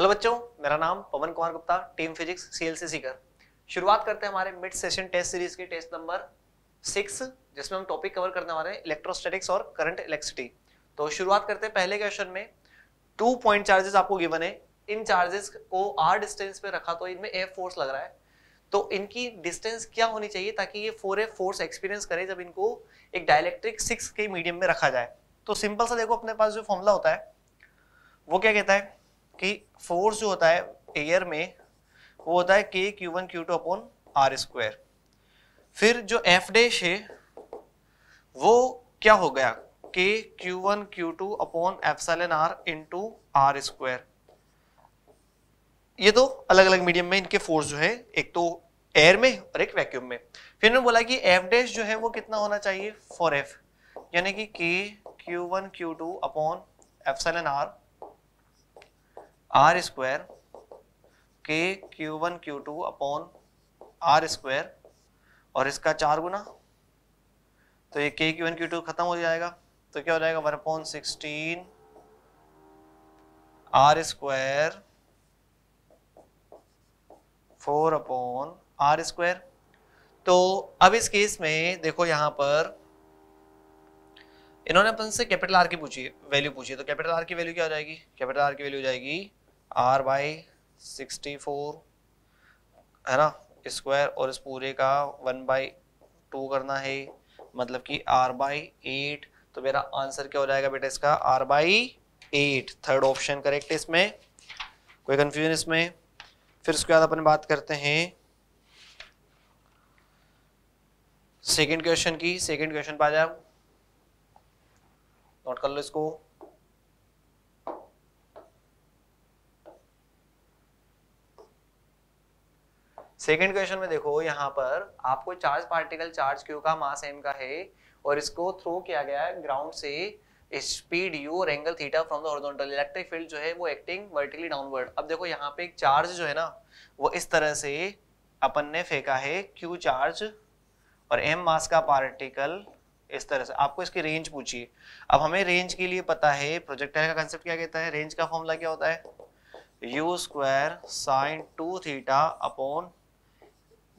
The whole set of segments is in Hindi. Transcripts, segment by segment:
हेलो बच्चों मेरा नाम Pawan Kumar Gupta team physics CLC Sikar शुरुआत करते हैं हमारे मिड सेशन टेस्ट सीरीज के टेस्ट नंबर सिक्स जिसमें हम टॉपिक कवर करने वाले हैं इलेक्ट्रोस्टैटिक्स और करंट इलेक्ट्रिसिटी तो शुरुआत करते हैं पहले क्वेश्चन में टू पॉइंट चार्जेस आपको गिवन है इन चार्जेस को आर डिस्टेंस पे रखा तो इनमें एफ फोर्स लग रहा है तो इनकी डिस्टेंस क्या होनी चाहिए ताकि ये फोर एफ फोर्स एक्सपीरियंस करे जब इनको एक डायलेक्ट्रिक सिक्स के मीडियम में रखा जाए तो सिंपल सा देखो अपने पास जो फॉर्मूला होता है वो क्या कहता है कि फोर्स जो होता है एयर में वो होता है k q one q two upon are square फिर जो एफ डैश है वो क्या हो गया k q one q two upon n r into r square ये तो अलग अलग मीडियम में इनके फोर्स जो है एक तो एयर में और एक वैक्यूम में फिर उन्होंने बोला कि एफ डैश जो है वो कितना होना चाहिए फॉर एफ यानी कि k q one q two upon n r r square k q one q two upon are square और इसका चार गुना तो ये के क्यू वन क्यू टू खत्म हो जाएगा तो क्या हो जाएगा one upon sixteen r square four upon are square तो अब इस केस में देखो यहां पर इन्होंने अपन से कैपिटल आर की पूछी वैल्यू पूछी तो कैपिटल आर की वैल्यू क्या हो जाएगी कैपिटल आर की वैल्यू हो जाएगी आर बाई सिक्सटी फोर है ना स्क्वायर और इस पूरे का वन बाई टू करना है मतलब कि आर बाई एट तो मेरा आंसर क्या हो जाएगा बेटा इसका r by eight third option correct है इसमें कोई कंफ्यूजन इसमें फिर उसके बाद अपन बात करते हैं सेकंड क्वेश्चन की सेकंड क्वेश्चन पा जाए नोट कर लो इसको सेकेंड क्वेश्चन में देखो यहाँ पर आपको चार्ज पार्टिकल चार्ज क्यू का मास एम का है और इसको थ्रो किया गया है ग्राउंड से स्पीड यू और angle theta from the horizontal electric field जो है वो एक्टिंग वर्टिकली डाउनवर्ड अब देखो यहाँ पे एक चार्ज जो है ना वो इस तरह से अपन ने फेंका है क्यू चार्ज और एम मास का पार्टिकल इस तरह से आपको इसकी रेंज पूछिए अब हमें रेंज के लिए पता है प्रोजेक्टाइल का कंसेप्ट क्या कहता है रेंज का फॉर्मूला क्या होता है u square sine two theta upon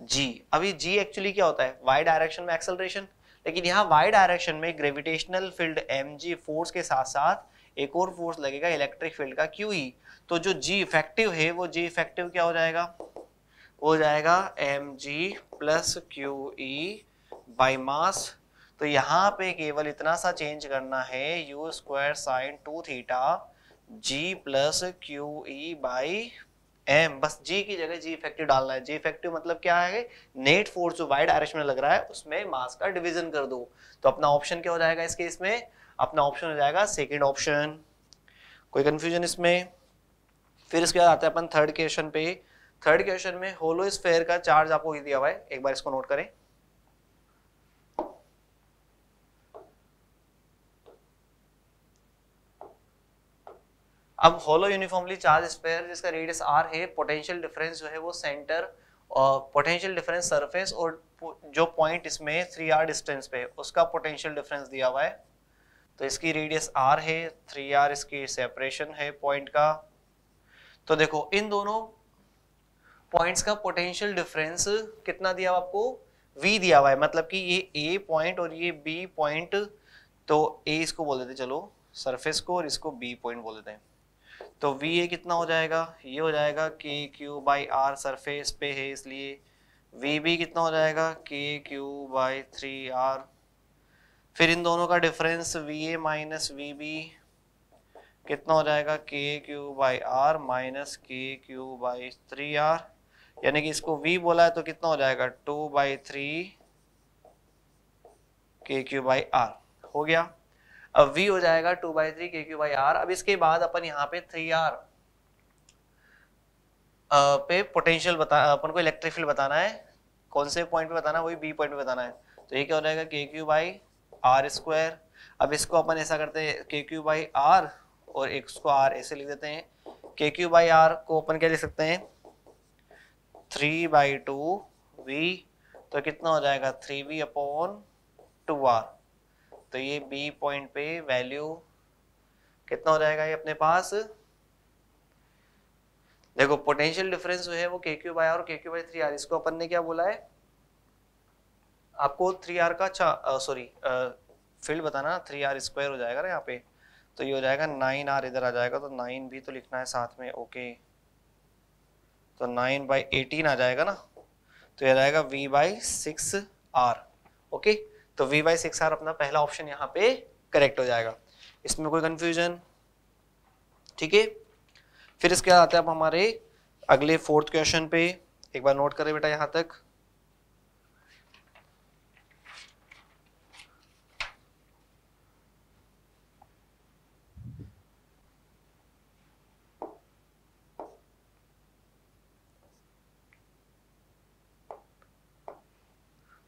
g अभी जी एक्चुअली क्या होता है वाई डायरेक्शन में एक्सेलरेशन लेकिन यहाँ वाई डायरेक्शन में gravitational field m g force के साथ साथ एक और फोर्स लगेगा इलेक्ट्रिक फील्ड का क्यू ई e। तो जो जी इफेक्टिव है वो जी इफेक्टिव क्या हो जाएगा हो जाएगा M G plus Q E by mass तो यहाँ पे केवल इतना सा चेंज करना है u square sine two theta ji plus Q E by M बस जी की जगह जी इफेक्टिव डालना है जी इफेक्टिव मतलब क्या है नेट फोर्स जो वाइड डायरेक्शन में लग रहा है उसमें मास का डिवीजन कर दो तो अपना ऑप्शन क्या हो जाएगा इस केस में अपना ऑप्शन हो जाएगा सेकेंड ऑप्शन कोई कंफ्यूजन इसमें फिर इसके बाद आते हैं अपन थर्ड क्वेश्चन पे थर्ड क्वेश्चन में होलो स्फेयर का चार्ज आपको दिया हुआ है एक बार इसको नोट करें अब होलो यूनिफॉर्मली चार्ज स्पेयर जिसका रेडियस आर है पोटेंशियल डिफरेंस जो है वो सेंटर पोटेंशियल डिफरेंस सरफेस और जो पॉइंट इसमें थ्री आर डिस्टेंस पे उसका पोटेंशियल डिफरेंस दिया हुआ है तो इसकी रेडियस आर है थ्री आर इसकी सेपरेशन है पॉइंट का तो देखो इन दोनों पॉइंट्स का पोटेंशियल डिफरेंस कितना दिया हुआ आपको v दिया हुआ है मतलब कि ये a पॉइंट और ये b पॉइंट तो a इसको बोल देते चलो सरफेस को और इसको b पॉइंट बोल देते हैं तो वी ए कितना हो जाएगा ये हो जाएगा k q by are surface पे है इसलिए वी बी कितना हो जाएगा k q by three are फिर इन दोनों का difference v A minus we b कितना हो जाएगा k q by r minus k q by three r यानी कि इसको v बोला है तो कितना हो जाएगा two by three k q by r हो गया अब v हो जाएगा two by three k q by r अब इसके बाद अपन यहाँ पे थ्री आर पे पोटेंशियल बता अपन को इलेक्ट्रिक फील्ड बताना है कौन से पॉइंट पे बताना वही बी पॉइंट पे बताना है तो ये क्या हो जाएगा k q by are square अब इसको अपन ऐसा करते हैं के क्यू बाई आर और एक आर ऐसे लिख देते हैं के क्यू बाई आर को अपन क्या लिख सकते हैं थ्री बाई टू वी तो कितना हो जाएगा three v upon two r तो ये बी पॉइंट पे वैल्यू कितना हो जाएगा ये अपने पास देखो पोटेंशियल डिफरेंस जो है वो के क्यू बाई आर और के क्यू बाई थ्री आर इसको अपन ने क्या बोला है आपको थ्री आर का सॉरी फील्ड बताना थ्री आर स्क्वायर हो जाएगा ना यहाँ पे तो ये हो जाएगा नाइन आर इधर आ जाएगा तो नाइन भी तो लिखना है साथ में ओके तो नाइन बाई एटीन आ जाएगा ना तो यह रहेगा v by six r okay okay? तो वी बाई सिक्स आर अपना पहला ऑप्शन यहाँ पे करेक्ट हो जाएगा इसमें कोई कंफ्यूजन ठीक है फिर इसके बाद आते हैं आप हमारे अगले फोर्थ क्वेश्चन पे एक बार नोट करें बेटा यहाँ तक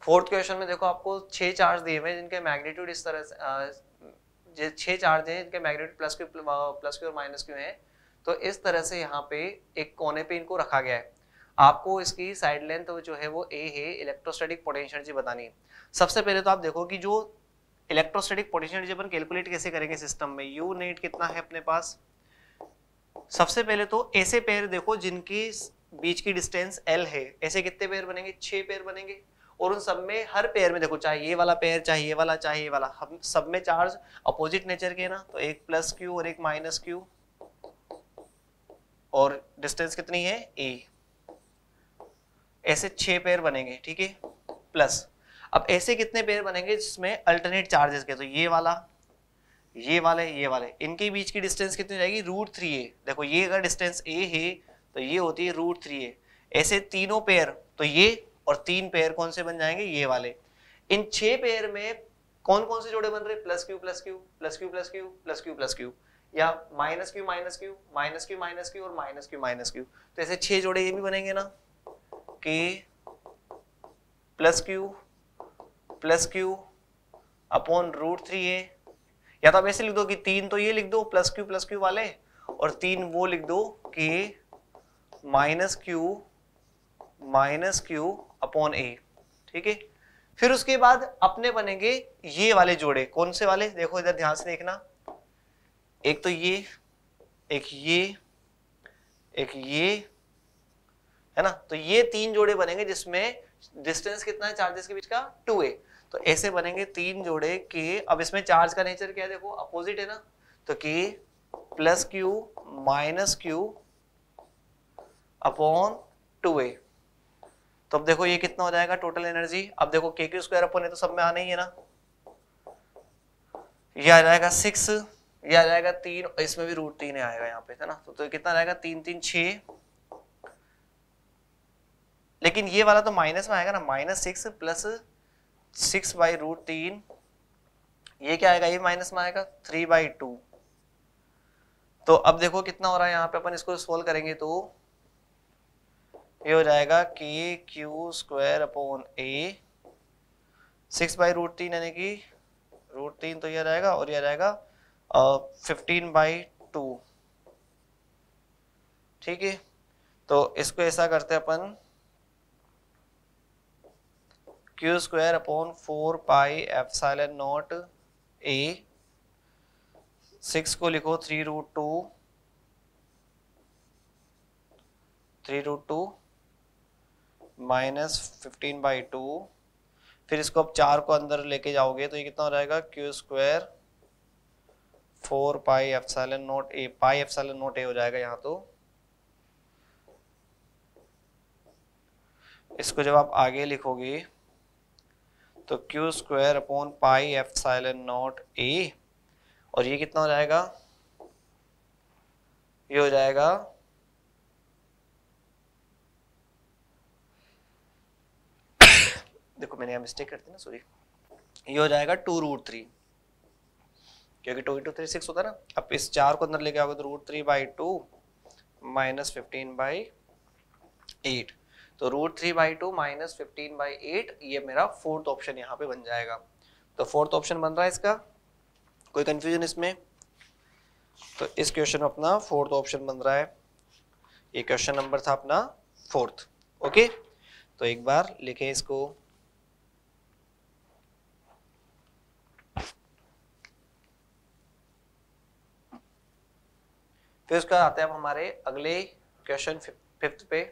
फोर्थ क्वेश्चन में देखो आपको छह चार्ज दिए हुए हैं जिनके मैग्नीट्यूड इस तरह से छह चार्ज हैं जिनके magnitude plus q plus q और माइनस क्यू हैं तो इस तरह से यहाँ पे एक कोने पे इनको रखा गया है आपको इसकी साइड लेंथ तो जो है वो ए है इलेक्ट्रोस्टैटिक पोटेंशियल जी बतानी है सबसे पहले तो आप देखो कि जो इलेक्ट्रोस्टैटिक पोटेंशियल जी अपन कैलकुलेट कैसे करेंगे सिस्टम में यू नेट कितना है अपने पास सबसे पहले तो ऐसे पेयर देखो जिनकी बीच की डिस्टेंस एल है ऐसे कितने पेयर बनेंगे छह पेयर बनेंगे और उन सब में हर पेयर में देखो चाहे ये वाला पेयर चाहे ये वाला चाहे ये वाला हम सब में चार्ज अपोजिट नेचर के ना तो एक प्लस क्यू और एक माइनस क्यू और डिस्टेंस कितनी है ए ऐसे छह पेयर बनेंगे ठीक है प्लस अब ऐसे कितने पेयर बनेंगे जिसमें अल्टरनेट चार्जेस के तो ये वाला ये वाले ये वाले इनके बीच की डिस्टेंस कितनी जाएगी रूट थ्री ए देखो ये अगर डिस्टेंस ए है तो ये होती है रूट थ्री ए ऐसे तीनों पेयर तो ये और तीन पेयर कौन से बन जाएंगे ये वाले इन छह पेयर में कौन कौन से जोड़े बन रहे plus q plus q plus q plus q plus q plus q या minus q minus q minus q minus q और माइनस क्यू माइनस क्यू तो ऐसे छह जोड़े ये भी बनेंगे ना k plus q plus q upon root three a या तो आप ऐसे लिख दो कि तीन तो ये लिख दो प्लस क्यू प्लस क्यू वाले और तीन वो लिख दो k minus q minus q upon a ठीक है फिर उसके बाद अपने बनेंगे ये वाले जोड़े कौन से वाले देखो इधर ध्यान से देखना एक तो ये एक ये एक ये है ना तो ये तीन जोड़े बनेंगे जिसमें डिस्टेंस कितना है चार्जेस के बीच का टू ए तो ऐसे बनेंगे तीन जोड़े के अब इसमें चार्ज का नेचर क्या है देखो अपोजिट है ना तो k plus q minus q upon two a तो अब देखो ये कितना हो जाएगा टोटल एनर्जी अब देखो के क्यू स्क्वायर अपन तो सब में आना ही है ना ये आ जाएगा सिक्स ये आ जाएगा तीन इसमें भी रूट तीन आएगा यहाँ पे है ना तो, तो कितना रहेगा तीन तीन छ लेकिन ये वाला तो माइनस में आएगा ना minus six plus six by root तीन ये क्या आएगा ये माइनस में आएगा थ्री बाई टू तो अब देखो कितना हो रहा है यहाँ पे अपन इसको सोल्व करेंगे तो ये हो जाएगा k q square upon a six by root तीन यानी कि रूट तीन तो यह रहेगा और यह रहेगा फिफ्टीन बाई टू ठीक है तो इसको ऐसा करते हैं अपन q square upon four pi epsilon naught a six को लिखो three root two three root two minus fifteen by two फिर इसको आप चार को अंदर लेके जाओगे तो ये कितना हो जाएगा q square four pi epsilon naught a pi epsilon naught a हो जाएगा यहाँ तो इसको जब आप आगे लिखोगे तो q square upon pi epsilon naught a और ये कितना हो जाएगा ये हो जाएगा देखो मैंने यहाँ मिस्टेक कर दी ना सॉरी ये हो जाएगा टू रूट थ्री क्योंकि टू इंटू थ्री सिक्स होता है ना अब इस चार को अंदर लेके आओगे तो root three by two minus fifteen by eight तो root three by two minus fifteen by eight ये मेरा फोर्थ ऑप्शन यहाँ पे बन जाएगा तो फोर्थ ऑप्शन बन रहा है इसका कोई कन्फ्यूजन इसमें तो इस क्वेश्चन अपना फोर्थ ऑप्शन बन रहा है ये क्वेश्चन नंबर था अपना फोर्थ ओके तो एक बार लिखें इसको उसके बाद आते हैं हमारे अगले क्वेश्चन फिफ्थ पे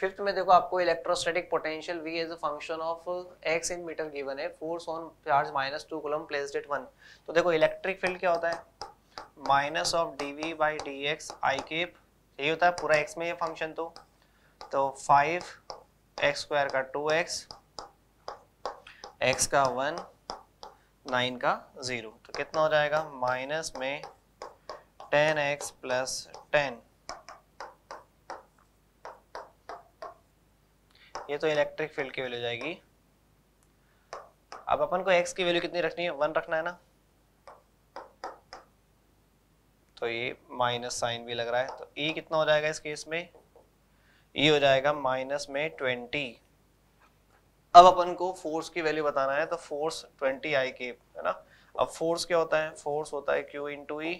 फिफ्थ में देखो आपको electrostatic potential v as a function of x in metre given है force on charge minus two coulomb placed at one तो देखो इलेक्ट्रिक फील्ड क्या होता है minus of d v by d x i cap ये होता है पूरा एक्स में ये फंक्शन तो तो फाइव एक्स स्क्वायर का टू एक्स एक्स का वन नाइन का ज़ीरो तो कितना हो जाएगा माइनस में टेन एक्स प्लस टेन ये तो इलेक्ट्रिक फील्ड की वैल्यू जाएगी अब अपन को एक्स की वैल्यू कितनी रखनी है वन रखना है ना तो ये माइनस साइन भी लग रहा है तो ई e कितना हो जाएगा इस केस में ई e हो जाएगा माइनस में ट्वेंटी अब अपन को फोर्स की वैल्यू बताना है तो फोर्स ट्वेंटी आई के है ना अब फोर्स क्या होता है फोर्स होता है क्यू इन ई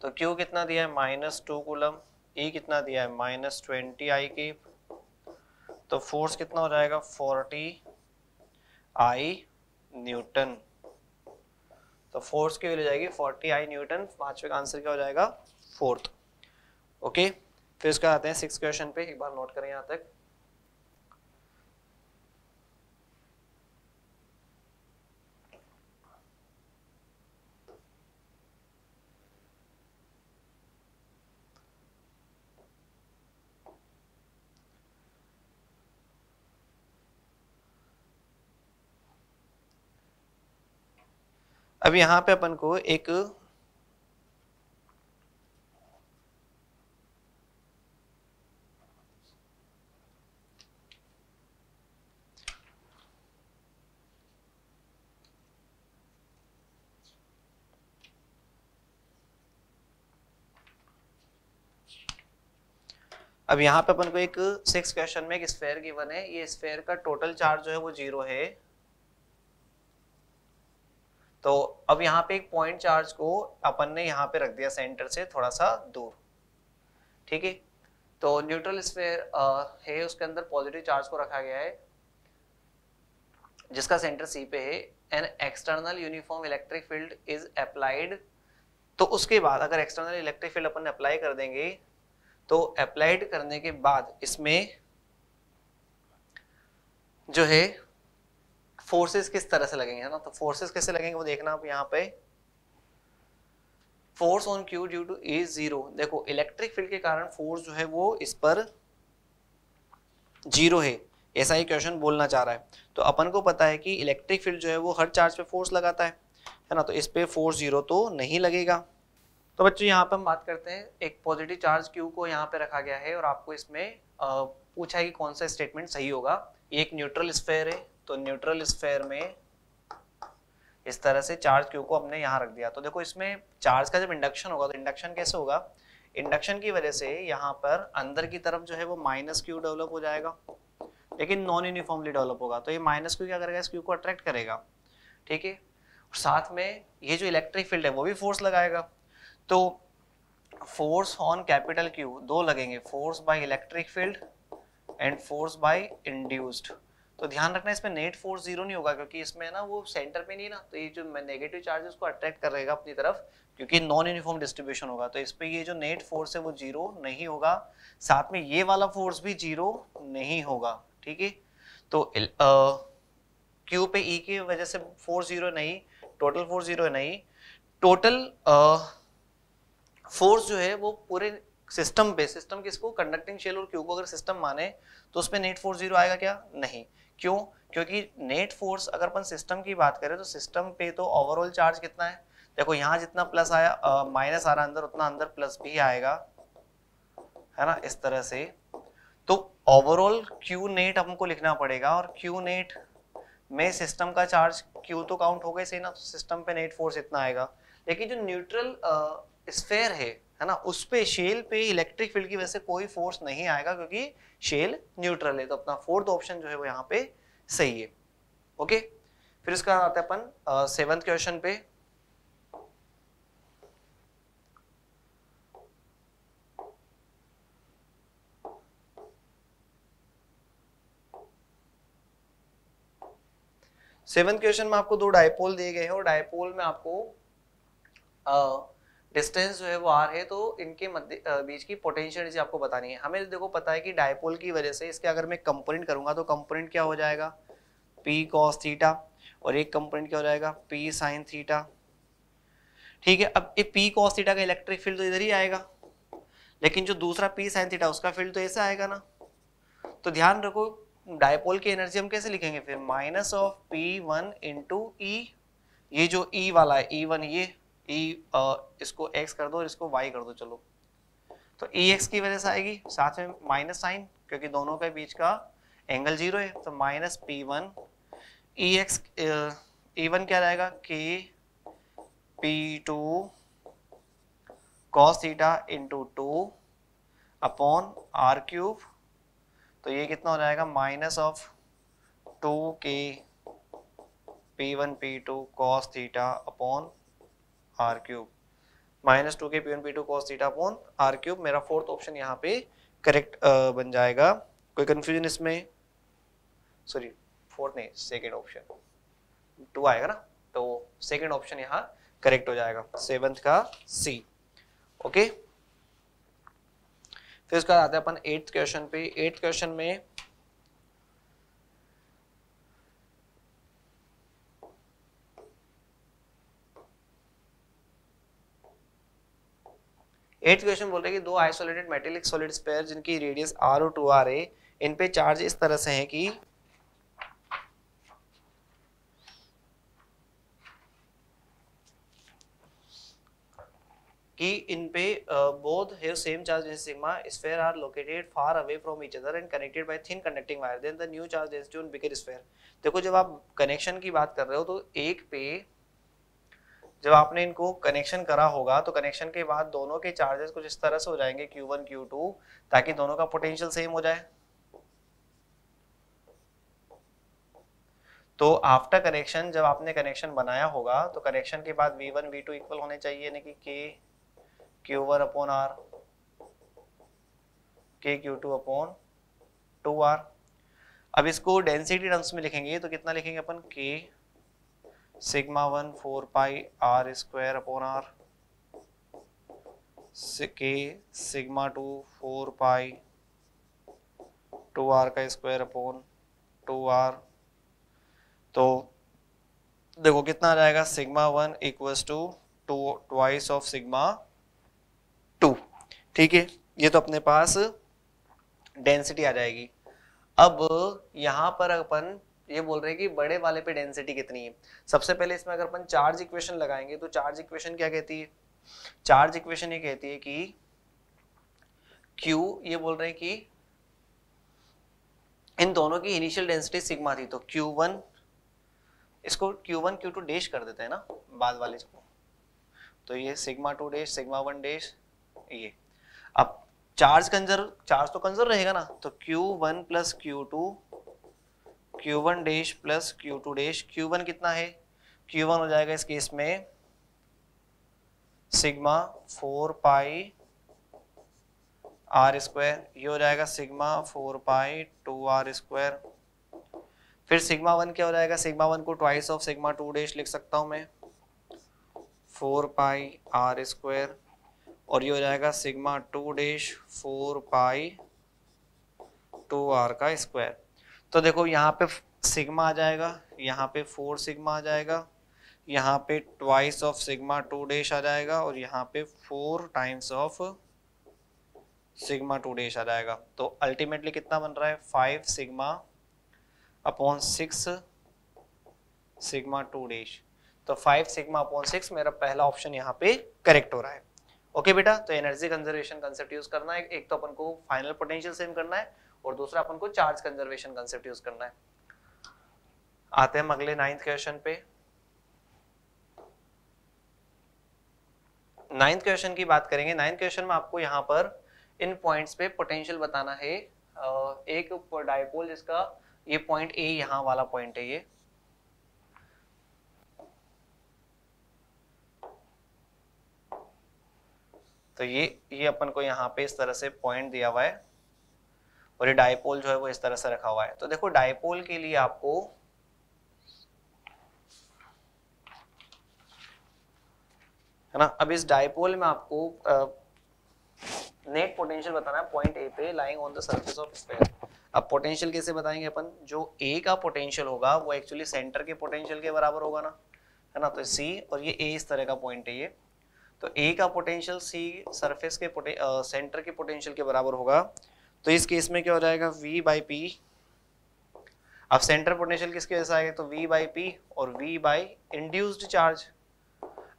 तो क्यू कितना दिया है minus two coulomb e e कितना दिया है माइनस ट्वेंटी आई के तो फोर्स कितना हो जाएगा फोर्टी आई न्यूटन तो फोर्स की वैल्यू जाएगी फोर्टी आई न्यूटन पाँचवें का आंसर क्या हो जाएगा फोर्थ ओके फिर उसके आते हैं सिक्स क्वेश्चन पे एक बार नोट करें यहाँ तक अब यहां पे अपन को एक अब यहाँ पे अपन को एक सिक्स क्वेश्चन में एक स्फेयर गिवन है ये स्फेयर का टोटल चार्ज जो है वो जीरो है तो अब यहाँ पे एक पॉइंट चार्ज को अपन ने यहाँ पे रख दिया सेंटर से थोड़ा सा दूर ठीक है तो न्यूट्रल स्पेयर है उसके अंदर पॉजिटिव चार्ज को रखा गया है जिसका सेंटर सी पे है an external uniform electric field is applied तो उसके बाद अगर एक्सटर्नल इलेक्ट्रिक फील्ड अपन अप्लाई कर देंगे तो अप्लाइड करने के बाद इसमें जो है फोर्सेस किस तरह से लगेंगे है ना तो फोर्सेस कैसे लगेंगे वो देखना आप यहाँ पे force on q due to a zero देखो इलेक्ट्रिक फील्ड के कारण फोर्स जो है वो इस पर जीरो है ऐसा ही क्वेश्चन बोलना चाह रहा है तो अपन को पता है कि इलेक्ट्रिक फील्ड जो है वो हर चार्ज पे फोर्स लगाता है है ना तो इस पे फोर्स जीरो तो नहीं लगेगा तो बच्चों यहाँ पे हम बात करते हैं एक पॉजिटिव चार्ज क्यू को यहाँ पे रखा गया है और आपको इसमें पूछा है कि कौन सा स्टेटमेंट सही होगा ये एक न्यूट्रल स्फेयर है तो न्यूट्रल स्फेयर में इस तरह से चार्ज क्यू को हमने यहाँ रख दिया तो देखो इसमें चार्ज का जब इंडक्शन होगा तो इंडक्शन कैसे होगा इंडक्शन की वजह से यहाँ पर अंदर की तरफ जो है वो माइनस क्यू डेवलप हो जाएगा लेकिन नॉन यूनिफॉर्मली डेवलप होगा तो ये माइनस क्यू क्या करेगा इस क्यू को अट्रैक्ट करेगा ठीक है और साथ में ये जो इलेक्ट्रिक फील्ड है वो भी फोर्स लगाएगा तो फोर्स ऑन कैपिटल क्यू दो लगेंगे force by electric field and force by induced तो ध्यान रखना इसमें नेट फोर्स जीरो नहीं होगा क्योंकि इसमें है ना वो सेंटर पे नहीं ना तो ये जो नेगेटिव चार्ज है उसको अट्रैक्ट करेगा अपनी तरफ क्योंकि नॉन यूनिफॉर्म डिस्ट्रीब्यूशन होगा तो इस पर ये जो नेट फोर्स है वो जीरो नहीं होगा साथ में ये वाला फोर्स भी जीरो नहीं होगा ठीक है तो क्यू पे ई e की वजह से फोर्स जीरो नहीं टोटल फोर्स जीरो नहीं टोटल फोर्स जो है वो पूरे सिस्टम पे सिस्टम किसको कंडक्टिंग शेल और क्यू को अगर सिस्टम माने तो उसमें नेट फोर्स जीरो आएगा क्या नहीं क्यों क्योंकि नेट फोर्स अगर अपन सिस्टम की बात करें तो सिस्टम पे तो ओवरऑल चार्ज कितना है देखो यहाँ जितना प्लस आया माइनस आ रहा अंदर उतना अंदर प्लस भी आएगा है ना इस तरह से तो ओवरऑल क्यू नेट हमको लिखना पड़ेगा और क्यू नेट में सिस्टम का चार्ज क्यू तो काउंट हो गए सही ना तो सिस्टम पे नेट फोर्स इतना आएगा लेकिन जो न्यूट्रल स्फेयर है है ना उस पे शेल पे इलेक्ट्रिक फील्ड की वजह से कोई फोर्स नहीं आएगा क्योंकि शेल न्यूट्रल है तो अपना फोर्थ ऑप्शन जो है वो यहाँ पे सही है ओके फिर इसका आते अपन सेवंथ क्वेश्चन पे सेवन क्वेश्चन में आपको दो डायपोल दिए गए हैं और डायपोल में आपको डिस्टेंस जो है वो आर है तो इनके मध्य बीच की पोटेंशियल एनर्जी आपको बतानी है हमें देखो पता है कि डायपोल की वजह से इसके अगर मैं कंपोनेंट करूंगा तो कंपोनेंट क्या हो जाएगा पी कॉस थीटा और एक कंपोनेंट क्या हो जाएगा पी साइन थीटा ठीक है अब ये पी कॉस थीटा का इलेक्ट्रिक फील्ड तो इधर ही आएगा लेकिन जो दूसरा पी साइन थीटा उसका फील्ड तो ऐसे आएगा ना तो ध्यान रखो डायपोल की एनर्जी हम कैसे लिखेंगे फिर minus of p one into e e, ये जो ई e वाला है ई e वन ये e, इसको एक्स कर दो और इसको वाई कर दो चलो तो ई e एक्स की वजह से आएगी साथ में माइनस साइन क्योंकि दोनों के बीच का एंगल जीरो है तो minus p one e x e one क्या रहेगा k p two cos theta into two upon r cube तो ये कितना हो जाएगा minus of two k p one p two cos theta upon r cube minus two k p one p two cos theta upon r cube मेरा फोर्थ ऑप्शन यहाँ पे करेक्ट बन जाएगा कोई कंफ्यूजन इसमें सॉरी फोर्थ नहीं सेकेंड ऑप्शन टू आएगा ना तो सेकेंड ऑप्शन यहाँ करेक्ट हो जाएगा सेवंथ का सी ओके okay? फिर उसके बाद आते हैं अपन एट्थ क्वेश्चन पे एट्थ क्वेश्चन में एट्थ क्वेश्चन बोल रहे हैं कि दो आइसोलेटेड मेटेलिक सॉलिड स्पेयर जिनकी रेडियस आर और टू आर ए इन पे चार्ज इस तरह से है कि कि इन पे both have same charge density sigma sphere are located far away from each other and connected by thin conducting wire then the new charge density on bigger sphere देखो जब आप कनेक्शन की बात कर रहे हो तो एक पे जब आपने इनको कनेक्शन करा होगा तो कनेक्शन के बाद दोनों के चार्जेस कुछ इस तरह से हो जाएंगे Q1 Q2 ताकि दोनों का पोटेंशियल सेम हो जाए तो आफ्टर कनेक्शन जब आपने कनेक्शन बनाया होगा तो कनेक्शन के बाद V1 V2 इक्वल होने चाहिए यानी कि K Q1 upon R K Q2 upon 2R अब इसको डेंसिटी टर्म्स में लिखेंगे तो कितना लिखेंगे अपन k sigma one four pi are square upon r k sigma two four pi two r का स्क्वायर अपॉन टू आर तो देखो कितना आ जाएगा sigma one equals two two twice of sigma two ठीक है ये तो अपने पास डेंसिटी आ जाएगी अब यहां पर अपन ये बोल रहे हैं कि बड़े वाले पे डेंसिटी कितनी है सबसे पहले इसमें अगर अपन चार्ज इक्वेशन लगाएंगे तो चार्ज इक्वेशन क्या कहती है चार्ज इक्वेशन ये कहती है कि Q ये बोल रहे हैं कि इन दोनों की इनिशियल डेंसिटी सिग्मा थी तो Q1 इसको Q1 Q2 डेश कर देते हैं ना बाद वाले को तो ये sigma two dash sigma one dash ये अब चार्ज कंजर्व चार्ज तो कंजर्व रहेगा ना तो Q1 one plus q two q one dash plus q two dash q one कितना है क्यू वन हो जाएगा इस केस में sigma four pi are square ये हो जाएगा sigma four pi two r square फिर सिग्मा वन क्या हो जाएगा सिग्मा वन को twice of sigma two dash लिख सकता हूँ मैं फोर पाई आर स्क्वायर और ये हो जाएगा sigma two dash four pi two r का स्क्वायर तो देखो यहाँ पे सिग्मा आ जाएगा यहाँ पे फोर सिग्मा आ जाएगा यहाँ पे twice of sigma two dash आ जाएगा और यहाँ पे four times of sigma two dash आ जाएगा तो अल्टीमेटली कितना बन रहा है five sigma upon six sigma two dash तो फाइव सिग्मा अपॉन सिक्स मेरा पहला ऑप्शन यहाँ पे करेक्ट हो रहा है ओके okay बेटा तो एनर्जी कंजर्वेशन कंसेप्ट यूज करना है एक तो अपन को फाइनल पोटेंशियल सेम करना है और दूसरा अपन को चार्ज कंजर्वेशन कंसेप्ट यूज करना है आते हैं हम अगले नाइन्थ क्वेश्चन पे नाइन्थ क्वेश्चन की बात करेंगे नाइन्थ क्वेश्चन में आपको यहाँ पर इन पॉइंट्स पे पोटेंशियल बताना है एक डायपोल जिसका ये पॉइंट ए यहाँ वाला पॉइंट है ये तो ये ये अपन को यहाँ पे इस तरह से पॉइंट दिया हुआ है और ये डायपोल जो है वो इस तरह से रखा हुआ है तो देखो डायपोल के लिए आपको है ना अब इस डायपोल में आपको नेट पोटेंशियल बताना है पॉइंट ए पे lying on the surface of sphere अब पोटेंशियल कैसे बताएंगे अपन जो ए का पोटेंशियल होगा वो एक्चुअली सेंटर के पोटेंशियल के बराबर होगा ना है ना तो सी और ये ए इस तरह का पॉइंट है ये तो ए का पोटेंशियल सी सरफेस के सेंटर के पोटेंशियल के बराबर होगा तो इस केस में क्या हो जाएगा v बाई पी अब सेंटर पोटेंशियल किसके वजह से आएगा तो v बाई पी और v बाई इंड्यूस्ड चार्ज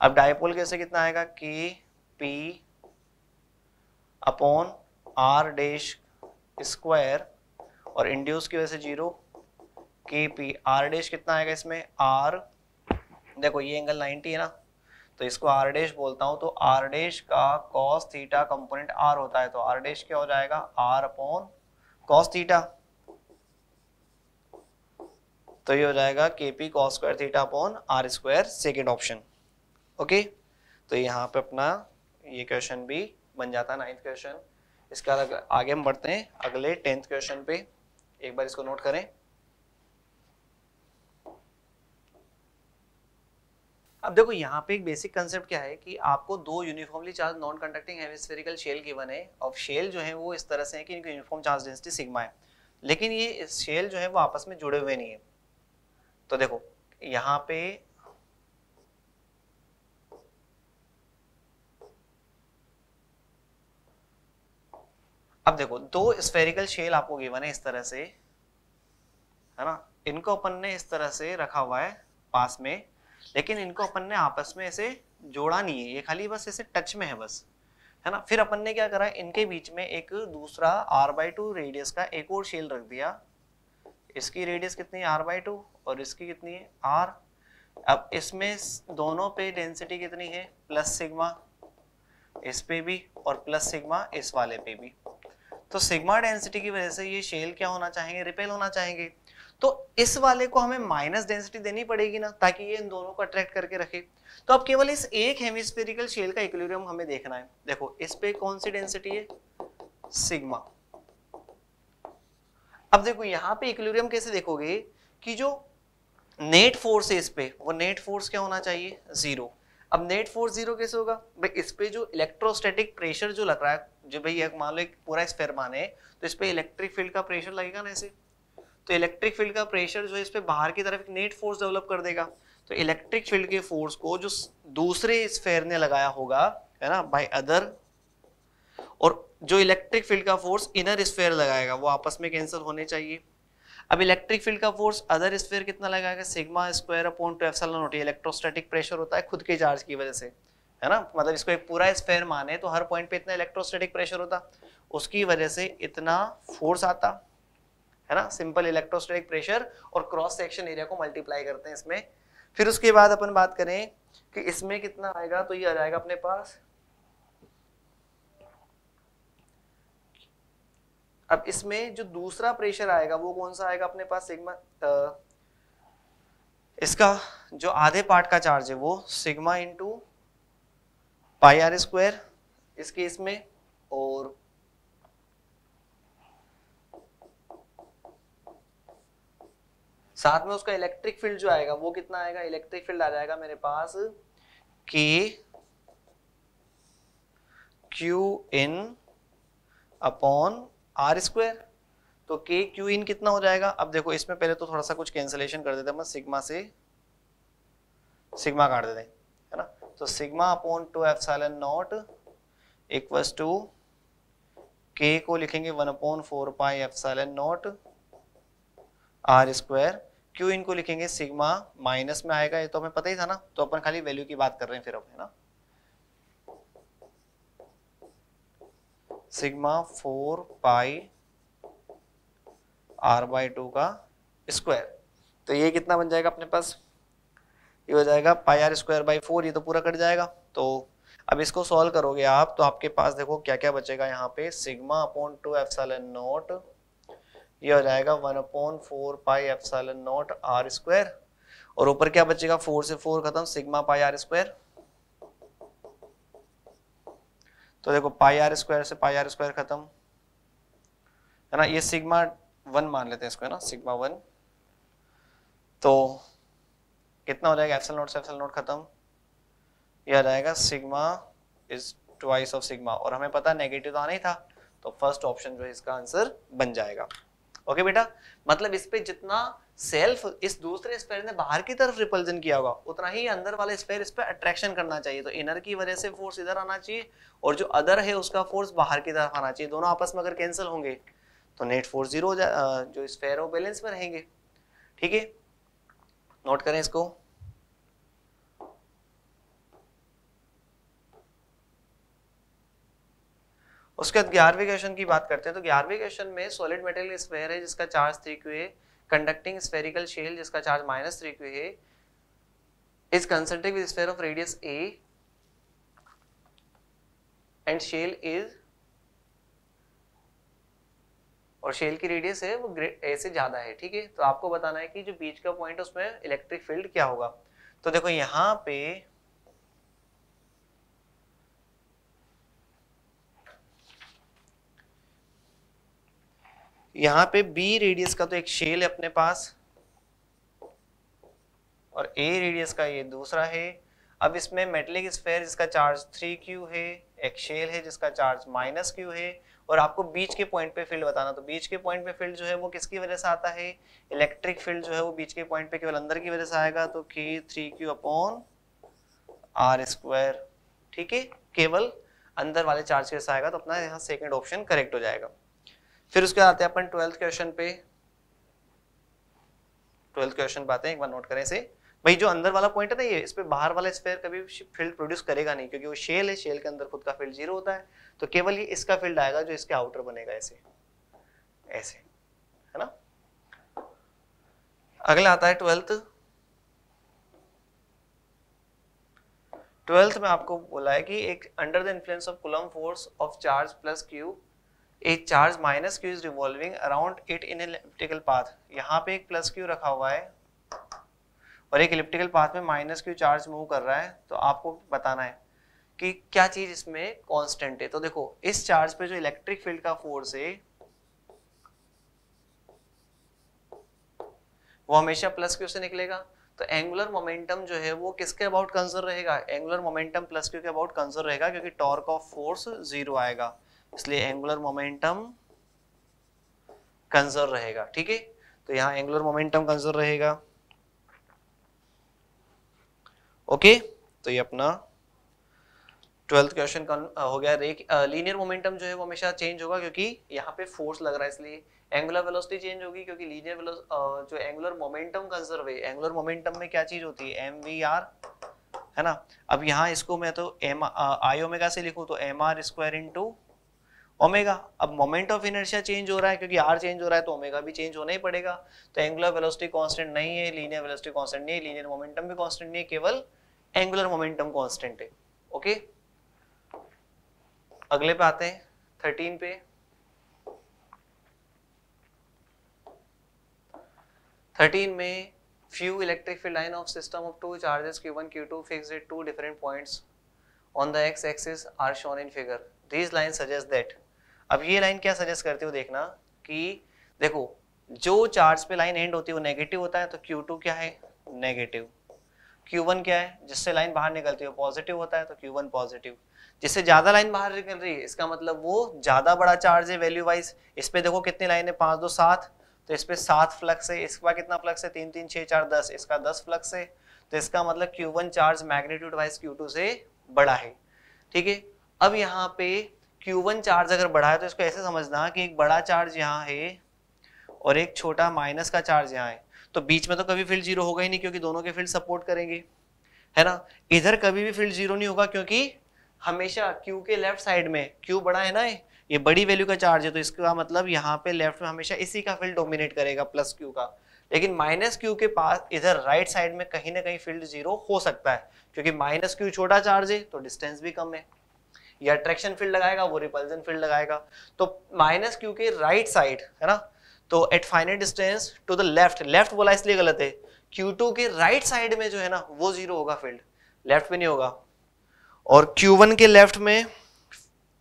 अब डायपोल कैसे कितना आएगा K P upon R dash square और इंड्यूस की वजह से जीरो के पी आर डैश कितना आएगा इसमें आर देखो ये एंगल 90 है ना तो इसको आर डैश बोलता हूँ तो आर डैश का कॉस थीटा कंपोनेंट आर होता है तो आर डैश क्या हो जाएगा आर अपॉन कॉस थीटा तो ये हो जाएगा K P cos square theta upon are square second option okay तो यहाँ पे अपना ये क्वेश्चन भी बन जाता है नाइन्थ क्वेश्चन इसके बाद आगे हम बढ़ते हैं अगले टेंथ क्वेश्चन पे एक बार इसको नोट करें अब देखो यहाँ पे एक बेसिक कंसेप्ट क्या है कि आपको दो uniformly charge non conducting hemispherical shell given है और शेल जो है वो इस तरह से है कि इनकी यूनिफॉर्म चार्ज डेंसिटी सिग्मा है लेकिन ये शेल जो है वो आपस में जुड़े हुए नहीं है तो देखो यहाँ पे अब देखो दो स्फेरिकल शेल आपको गिवन है इस तरह से है ना इनको अपन ने इस तरह से रखा हुआ है पास में लेकिन इनको अपन ने आपस में ऐसे जोड़ा नहीं है ये खाली बस ऐसे टच में है बस है ना फिर अपन ने क्या करा इनके बीच में एक दूसरा आर बाई टू रेडियस का एक और शेल रख दिया इसकी रेडियस कितनी है आर बाई टू और इसकी कितनी है आर अब इसमें दोनों पे डेंसिटी कितनी है प्लस सिग्मा इस पे भी और प्लस सिग्मा इस वाले पे भी तो सिग्मा डेंसिटी की वजह से ये शेल क्या होना चाहेंगे रिपेल होना चाहेंगे तो इस वाले को हमें माइनस डेंसिटी देनी पड़ेगी ना ताकि ये इन दोनों को अट्रैक्ट करके रखे तो अब केवल इस एक हेमिस्फेरिकल शेल का इक्विलिब्रियम हमें देखना है देखो इस पे कौन सी डेंसिटी है सिग्मा अब देखो यहाँ पे इक्विलिब्रियम कैसे देखोगे कि जो नेट फोर्स है इस पे वो नेट फोर्स क्या होना चाहिए जीरो अब नेट फोर्स जीरो कैसे होगा भाई इस पे जो इलेक्ट्रोस्टैटिक प्रेशर जो लग रहा है जो भाई मान लो एक पूरा स्पेयर माने तो इस पे इलेक्ट्रिक फील्ड का प्रेशर लगेगा ना ऐसे तो इलेक्ट्रिक फील्ड का प्रेशर जो है इस पर बाहर की तरफ एक नेट फोर्स डेवलप कर देगा तो इलेक्ट्रिक फील्ड के फोर्स को जो दूसरे स्फेयर ने लगाया होगा है ना बाय अदर और जो इलेक्ट्रिक फील्ड का फोर्स इनर स्फेयर लगाएगा वो आपस में कैंसिल होने चाहिए अब इलेक्ट्रिक फील्ड का फोर्स अदर स्फेयर कितना लगाएगा sigma square upon two epsilon होती है इलेक्ट्रोस्टैटिक प्रेशर होता है खुद के चार्ज की वजह से है ना मतलब इसको एक पूरा स्फेयर माने तो हर पॉइंट पे इतना इलेक्ट्रोस्टैटिक प्रेशर होता उसकी वजह से इतना फोर्स आता है ना सिंपल इलेक्ट्रोस्टैटिक प्रेशर और क्रॉस सेक्शन एरिया को मल्टीप्लाई करते हैं इसमें फिर उसके बाद अपन बात करें कि इसमें कितना आएगा तो ये आ जाएगा अपने पास अब इसमें जो दूसरा प्रेशर आएगा वो कौन सा आएगा अपने पास सिग्मा इसका जो आधे पार्ट का चार्ज है वो sigma into pi are square इस केस में और साथ में उसका इलेक्ट्रिक फील्ड जो आएगा वो कितना आएगा इलेक्ट्रिक फील्ड आ जाएगा मेरे पास K Q in upon are square तो के क्यू इन कितना हो जाएगा अब देखो इसमें पहले तो थोड़ा सा कुछ कैंसिलेशन कर देते हैं सिग्मा से सिग्मा काट देते है ना तो sigma upon two epsilon not equals to K को लिखेंगे one upon four pi epsilon not R square Q इनको लिखेंगे सिग्मा माइनस में आएगा ये तो हमें पता ही था ना तो अपन खाली वैल्यू की बात कर रहे हैं फिर अब है ना sigma four pi R by two का स्क्वायर तो ये कितना बन जाएगा अपने पास ये हो जाएगा pi are square by four ये तो पूरा कट जाएगा तो अब इसको सॉल्व करोगे आप तो आपके पास देखो क्या क्या बचेगा यहाँ पे सिग्मा अपॉन टू एफ नोट ये हो जाएगा one upon four pi epsilon not R square और ऊपर क्या बचेगा फोर से फोर खत्म सिग्मा पाई आर स्क्वायर तो देखो पाई आर स्क्वायर से पाई आर स्क्वायर खत्म है ना ये सिग्मा वन मान लेते हैं इसको है ना सिग्मा वन तो कितना हो जाएगा एफसेल नॉट से एफसेल नॉट खत्म ये आ जाएगा sigma is twice of sigma और हमें पता नेगेटिव तो आना ही था तो फर्स्ट ऑप्शन जो है इसका आंसर बन जाएगा ओके बेटा मतलब इस पे जितना सेल्फ इस दूसरे स्पेयर ने बाहर की तरफ रिपल्जन किया होगा उतना ही अंदर वाले स्पेयर इस पे अट्रैक्शन करना चाहिए तो इनर की वजह से फोर्स इधर आना चाहिए और जो अदर है उसका फोर्स बाहर की तरफ आना चाहिए दोनों आपस में अगर कैंसिल होंगे तो नेट फोर्स जीरो जो स्पेयर है वो बैलेंस में रहेंगे ठीक है नोट करें इसको उसके बाद ग्यारहवें क्वेश्चन की बात करते हैं तो ग्यारहवें क्वेश्चन में सॉलिड मेटल स्फेयर है जिसका चार्ज थ्री क्यू है कंडक्टिंग स्फेरिकल शेल जिसका चार्ज माइनस थ्री क्यू है is concentric with sphere of radius A and shell is और शेल की रेडियस है वो ए से ज्यादा है ठीक है तो आपको बताना है कि जो बीच का पॉइंट है उसमें इलेक्ट्रिक फील्ड क्या होगा तो देखो यहाँ पे यहाँ पे बी रेडियस का तो एक शेल है अपने पास और ए रेडियस का ये दूसरा है अब इसमें मेटलिक स्फेयर जिसका चार्ज थ्री क्यू है एक शेल है जिसका चार्ज माइनस क्यू है और आपको बीच के पॉइंट पे फील्ड बताना तो बीच के पॉइंट पे फील्ड जो है वो किसकी वजह से आता है इलेक्ट्रिक फील्ड जो है वो बीच के पॉइंट पे केवल अंदर की वजह से आएगा तो K three Q upon are square ठीक है केवल अंदर वाले चार्ज के साथ आएगा तो अपना यहाँ सेकेंड ऑप्शन करेक्ट हो जाएगा फिर उसके आते हैं अपन ट्वेल्थ क्वेश्चन पे ट्वेल्थ क्वेश्चन पाते हैं एक बार नोट करें इसे भाई जो अंदर वाला पॉइंट है ना ये इस पे बाहर वाला स्पेयर कभी फील्ड प्रोड्यूस करेगा नहीं क्योंकि वो शेल है शेल के अंदर खुद का फील्ड जीरो होता है तो केवल ये इसका फील्ड आएगा जो इसके आउटर बनेगा ऐसे ऐसे है ना अगला आता है ट्वेल्थ ट्वेल्थ में आपको बोला है कि एक under the influence of Coulomb force of charge plus Q a charge minus Q is revolving around it in an path यहाँ पे एक प्लस क्यू रखा हुआ है और एक इलिप्टिकल पाथ में माइनस क्यू चार्ज मूव कर रहा है तो आपको बताना है कि क्या चीज इसमें कांस्टेंट है तो देखो इस चार्ज पे जो इलेक्ट्रिक फील्ड का फोर्स है वो हमेशा प्लस क्यू से निकलेगा तो एंगुलर मोमेंटम जो है वो किसके अबाउट कंजर्व रहेगा एंगुलर मोमेंटम प्लस क्यू के अबाउट कंजर्व रहेगा क्योंकि टॉर्क ऑफ फोर्स जीरो आएगा इसलिए एंगुलर मोमेंटम कंजर्व रहेगा ठीक है तो यहाँ एंगुलर मोमेंटम कंजर्व रहेगा ओके तो ये अपना ट्वेल्थ क्वेश्चन हो गया रेक लीनियर मोमेंटम जो है वो हमेशा चेंज होगा क्योंकि यहाँ पे फोर्स लग रहा है इसलिए एंगुलर वेलोसिटी चेंज होगी क्योंकि लीनियर जो एंगुलर मोमेंटम कंजर्व है एंगुलर मोमेंटम में क्या चीज होती है एम वी आर है ना अब यहाँ इसको मैं तो एम आई ओमेगा से लिखू तो M R square into omega अब मोमेंट ऑफ इनर्शिया चेंज हो रहा है क्योंकि आर चेंज हो रहा है तो ओमेगा भी चेंज होना ही पड़ेगा तो एंगुलर वेलोसिटी कांस्टेंट नहीं है लीनियर वेलोसिटी कांस्टेंट नहीं है लीनियर मोमेंटम भी कांस्टेंट नहीं है केवल एंगुलर मोमेंटम कांस्टेंट है ओके अगले पे आते हैं थर्टीन पे थर्टीन में few electric field line of system of two charges q1 q2 fixed at two different points on the x axis are shown in figure these lines suggest that अब ये लाइन क्या सजेस्ट करती हूँ देखना कि देखो जो चार्ज पे लाइन एंड होती है वो नेगेटिव होता है तो क्यू टू क्या है नेगेटिव क्यू वन क्या है जिससे लाइन बाहर निकलती है पॉजिटिव होता है तो क्यू वन पॉजिटिव जिससे ज्यादा लाइन बाहर निकल रही है इसका मतलब वो ज्यादा बड़ा चार्ज है वैल्यू वाइज इस पे देखो कितनी लाइन है पांच दो सात तो इस पे सात फ्लक्स है इसके बाद कितना फ्लक्स है तीन तीन छह चार दस इसका दस फ्लक्स है तो इसका मतलब Q1 charge magnitude wise Q2 से बड़ा है ठीक है अब यहाँ पे Q1 चार्ज अगर बढ़ा है तो इसको ऐसे समझना कि एक बड़ा चार्ज यहाँ है और एक छोटा माइनस का चार्ज यहाँ है तो बीच में तो कभी फील्ड जीरो होगा ही नहीं क्योंकि दोनों के फील्ड सपोर्ट करेंगे है ना इधर कभी भी फील्ड जीरो नहीं होगा क्योंकि हमेशा Q के लेफ्ट साइड में Q बड़ा है ना ये बड़ी वैल्यू का चार्ज है तो इसका मतलब यहाँ पे लेफ्ट में हमेशा इसी का फील्ड डोमिनेट करेगा प्लस क्यू का लेकिन माइनस क्यू के पास इधर राइट साइड में कहीं ना कहीं फील्ड जीरो हो सकता है क्योंकि माइनस क्यू छोटा चार्ज है तो डिस्टेंस भी कम है ये अट्रैक्शन फील्ड लगाएगा वो रिपल्जन फील्ड लगाएगा तो माइनस क्यू के राइट साइड है ना तो at final distance to the left left बोला इसलिए गलत है क्यू टू के राइट साइड में जो है ना वो जीरो होगा फील्ड लेफ्ट में नहीं होगा और क्यू वन के लेफ्ट में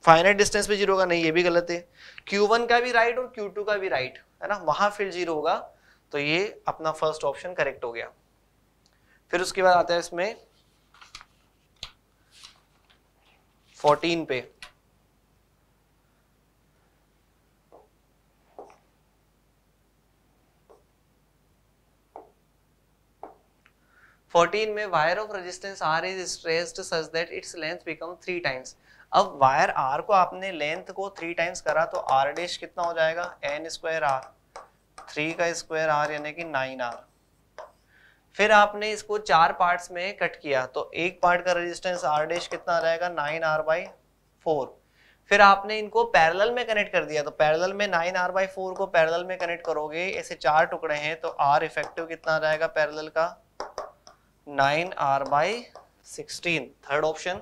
फाइनल डिस्टेंस पे जीरो होगा नहीं ये भी गलत है क्यू वन का भी राइट और क्यू टू का भी राइट है ना वहां फील्ड जीरो होगा तो ये अपना फर्स्ट ऑप्शन करेक्ट हो गया फिर उसके बाद आता है इसमें 14 पे फोर्टीन में wire of resistance R is stressed such that its length become three times अब वायर आर को आपने लेंथ को थ्री टाइम्स करा तो आर डैश कितना हो जाएगा एन स्क्वायर आर थ्री का स्क्वायर आर यानी कि नाइन आर फिर आपने इसको चार पार्ट्स में कट किया तो एक पार्ट का रेजिस्टेंस आर डैश कितना आ जाएगा नाइन आर बाई फोर फिर आपने इनको पैरेलल में कनेक्ट कर दिया तो पैरेलल में नाइन आर बाई फोर को पैरेलल में कनेक्ट करोगे ऐसे चार टुकड़े हैं तो आर इफेक्टिव कितना आ जाएगा पैरेलल का nine R by sixteen third option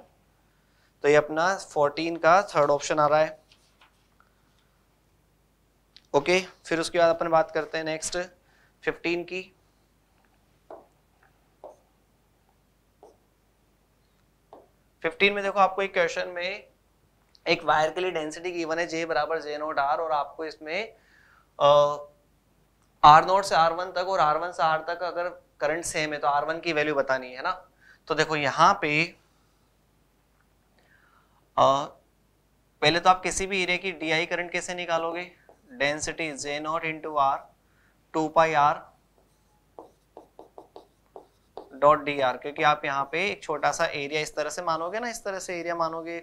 तो ये अपना फोर्टीन का थर्ड ऑप्शन आ रहा है ओके फिर उसके बाद अपन बात करते हैं नेक्स्ट फिफ्टीन की 15 में देखो आपको एक क्वेश्चन में एक वायर के लिए डेंसिटी गिवन है जे बराबर जे नोट आर और आपको इसमें आर नोट से आर वन तक और आर वन से आर तक अगर करंट सेम है तो आर वन की वैल्यू बतानी है ना तो देखो यहाँ पे आ, पहले तो आप किसी भी एरिया की डी आई करंट कैसे निकालोगे density J not into R two pi R dot D R क्योंकि आप यहाँ पे एक छोटा सा एरिया इस तरह से मानोगे ना इस तरह से एरिया मानोगे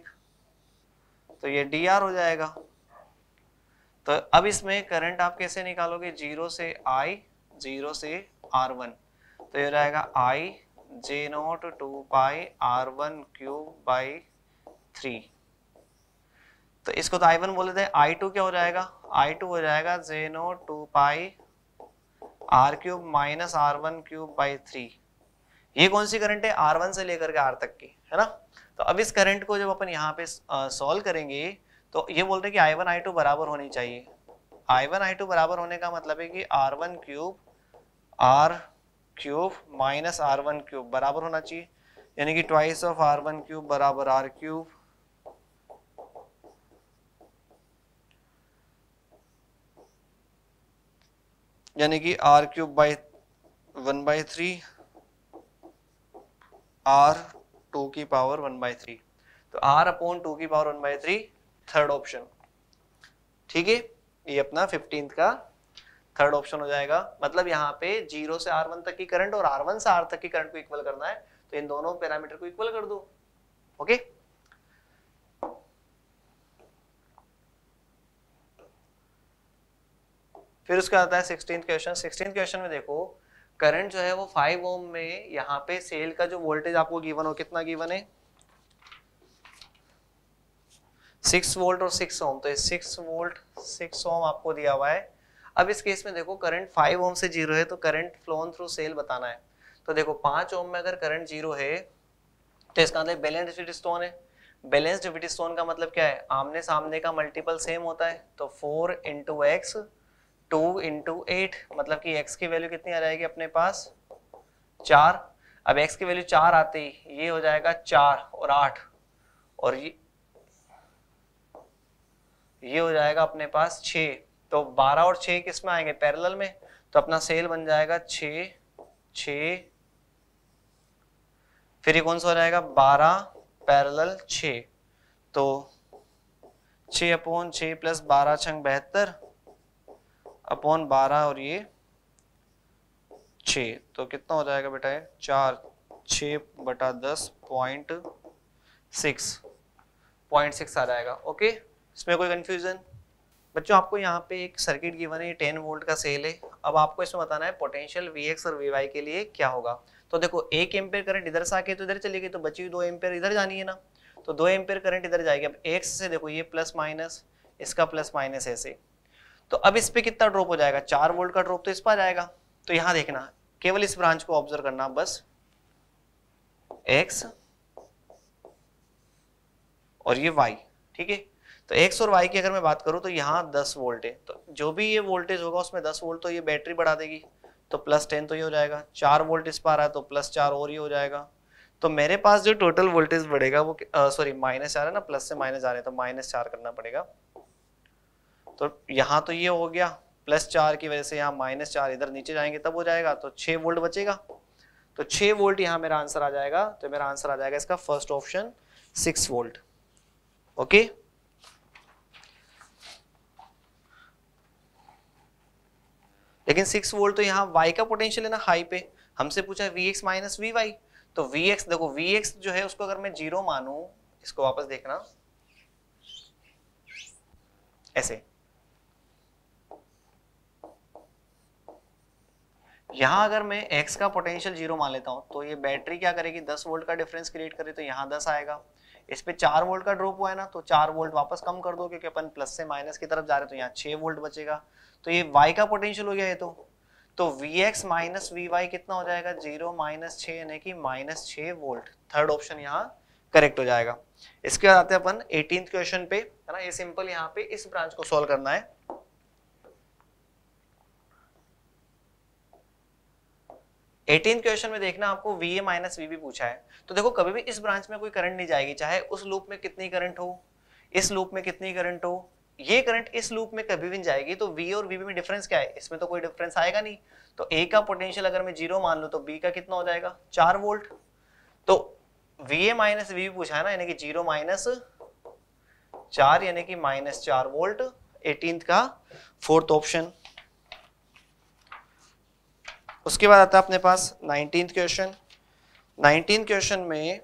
तो ये डी आर हो जाएगा तो अब इसमें करंट आप कैसे निकालोगे जीरो से आई जीरो से आर वन तो ये रहेगा I J not two pi R one cube by three तो इसको तो आई वन बोले थे आई टू क्या हो जाएगा आई टू हो जाएगा J not two pi R cube minus R one cube by three ये कौन सी करंट है आर वन से लेकर के आर तक की है ना तो अब इस करंट को जब अपन यहाँ पे सॉल्व करेंगे तो ये बोल रहे कि आई वन आई टू बराबर होनी चाहिए आई वन आई टू बराबर होने का मतलब है कि R one cube R cube minus R one cube बराबर होना चाहिए यानी कि twice of R one cube बराबर आर क्यूब यानी कि R cube by one by three R two की पावर वन बाई थ्री तो आर अपॉन टू की power one by three third option ठीक है ये अपना फिफ्टींथ का थर्ड ऑप्शन हो जाएगा मतलब यहाँ पे जीरो से आर वन तक की करंट और आर वन से आर तक की करंट को इक्वल करना है तो इन दोनों पैरामीटर को इक्वल कर दो ओके फिर उसका आता है सिक्सटीन क्वेश्चन सिक्सटीन क्वेश्चन में देखो करंट जो है वो फाइव ओम में यहाँ पे सेल का जो वोल्टेज आपको गिवन हो कितना गिवन है सिक्स वोल्ट और सिक्स ओम तो सिक्स वोल्ट सिक्स ओम आपको दिया हुआ है अब इस केस में देखो करंट फाइव ओम से जीरो है तो करंट फ्लोन थ्रू सेल बताना है तो देखो पांच ओम में अगर करंट जीरो है तो इसका मतलब बैलेंस स्टोन है बैलेंस्ड स्टोन का मतलब क्या है आमने सामने का मल्टीपल सेम होता है तो four into X two into eight मतलब कि x की वैल्यू कितनी आ जाएगी अपने पास चार अब x की वैल्यू चार आते ही ये हो जाएगा चार और आठ और ये ये हो जाएगा अपने पास छ तो बारह और छ किस में आएंगे पैरेलल में तो अपना सेल बन जाएगा छ छ फिर ये कौन सा हो जाएगा बारह पैरेलल छ तो छ अपोन छ प्लस बारह छंग बहत्तर अपॉन बारह और ये छ तो कितना हो जाएगा बेटा ये चार छ बटा दस पॉइंट सिक्स पॉइंट सिक्स आ जाएगा ओके इसमें कोई कंफ्यूजन बच्चों आपको यहाँ पे एक सर्किट गिवन है टेन वोल्ट का सेल है अब आपको इसमें बताना है पोटेंशियल वी एक्स और वी वाई के लिए क्या होगा तो देखो एक एम्पेयर करंट इधर से आके तो इधर चली गई तो बची हुई दो एम्पेयर इधर जानी है ना तो दो एम्पेयर करंट इधर जाएगी अब एक्स से देखो ये प्लस माइनस इसका प्लस माइनस ऐसे तो अब इस पर कितना ड्रॉप हो जाएगा चार वोल्ट का ड्रॉप तो इस पर आ जाएगा तो यहां देखना केवल इस ब्रांच को ऑब्जर्व करना बस एक्स और ये वाई ठीक है तो एक्स और वाई की अगर मैं बात करूं तो यहाँ 10 वोल्ट है तो जो भी ये वोल्टेज होगा उसमें 10 वोल्ट तो ये बैटरी बढ़ा देगी तो प्लस टेन तो ये हो जाएगा चार वोल्ट इस पर आ रहा है तो प्लस चार और ही हो जाएगा तो मेरे पास जो टोटल वोल्टेज बढ़ेगा वो सॉरी माइनस आ रहा है ना प्लस से माइनस आ रहा है तो माइनस चार करना पड़ेगा तो यहाँ तो ये हो गया प्लस चार की वजह से यहाँ माइनस चार इधर नीचे जाएंगे तब हो जाएगा तो छः वोल्ट बचेगा तो छः वोल्ट यहाँ मेरा आंसर आ जाएगा तो मेरा आंसर आ जाएगा इसका first option six volt okay लेकिन सिक्स वोल्ट तो यहाँ वाई का पोटेंशियल है ना हाई पे हमसे पूछा V X minus V Y तो वी एक्स देखो वी एक्स जो है उसको अगर मैं जीरो मानू इसको वापस देखना ऐसे यहाँ अगर मैं एक्स का पोटेंशियल जीरो मान लेता हूँ तो ये बैटरी क्या करेगी दस वोल्ट का डिफरेंस क्रिएट करे तो यहाँ दस आएगा इस पर चार वोल्ट का ड्रॉप हुआ है ना तो चार वोल्ट वापस कम कर दो क्योंकि अपन प्लस से माइनस की तरफ जा रहे हैं तो यहाँ छः वोल्ट बचेगा तो ये वाई का पोटेंशियल हो गया ये तो तो V X minus V Y कितना हो जाएगा जीरो माइनस छ यानी कि माइनस छ वोल्ट थर्ड ऑप्शन यहाँ करेक्ट हो जाएगा इसके बाद आते हैं अपन एटीन क्वेश्चन पे है ना ये सिंपल यहाँ पे इस ब्रांच को सॉल्व करना है एटीन क्वेश्चन में देखना आपको V A minus we B पूछा है तो देखो कभी भी इस ब्रांच में कोई करंट नहीं जाएगी चाहे उस लूप में कितनी करंट हो इस लूप में कितनी करंट हो ये करंट इस लूप में कभी भी नहीं जाएगी तो वी और वी में डिफरेंस क्या है इसमें तो कोई डिफरेंस आएगा नहीं तो ए का पोटेंशियल अगर मैं जीरो मान लू तो बी का कितना हो जाएगा चार वोल्ट तो वी ए माइनस वी पूछा है ना यानी कि जीरो माइनस चार यानी कि माइनस चार वोल्ट एटीन का फोर्थ ऑप्शन उसके बाद आता है अपने पास नाइनटीन क्वेश्चन नाइनटीन क्वेश्चन में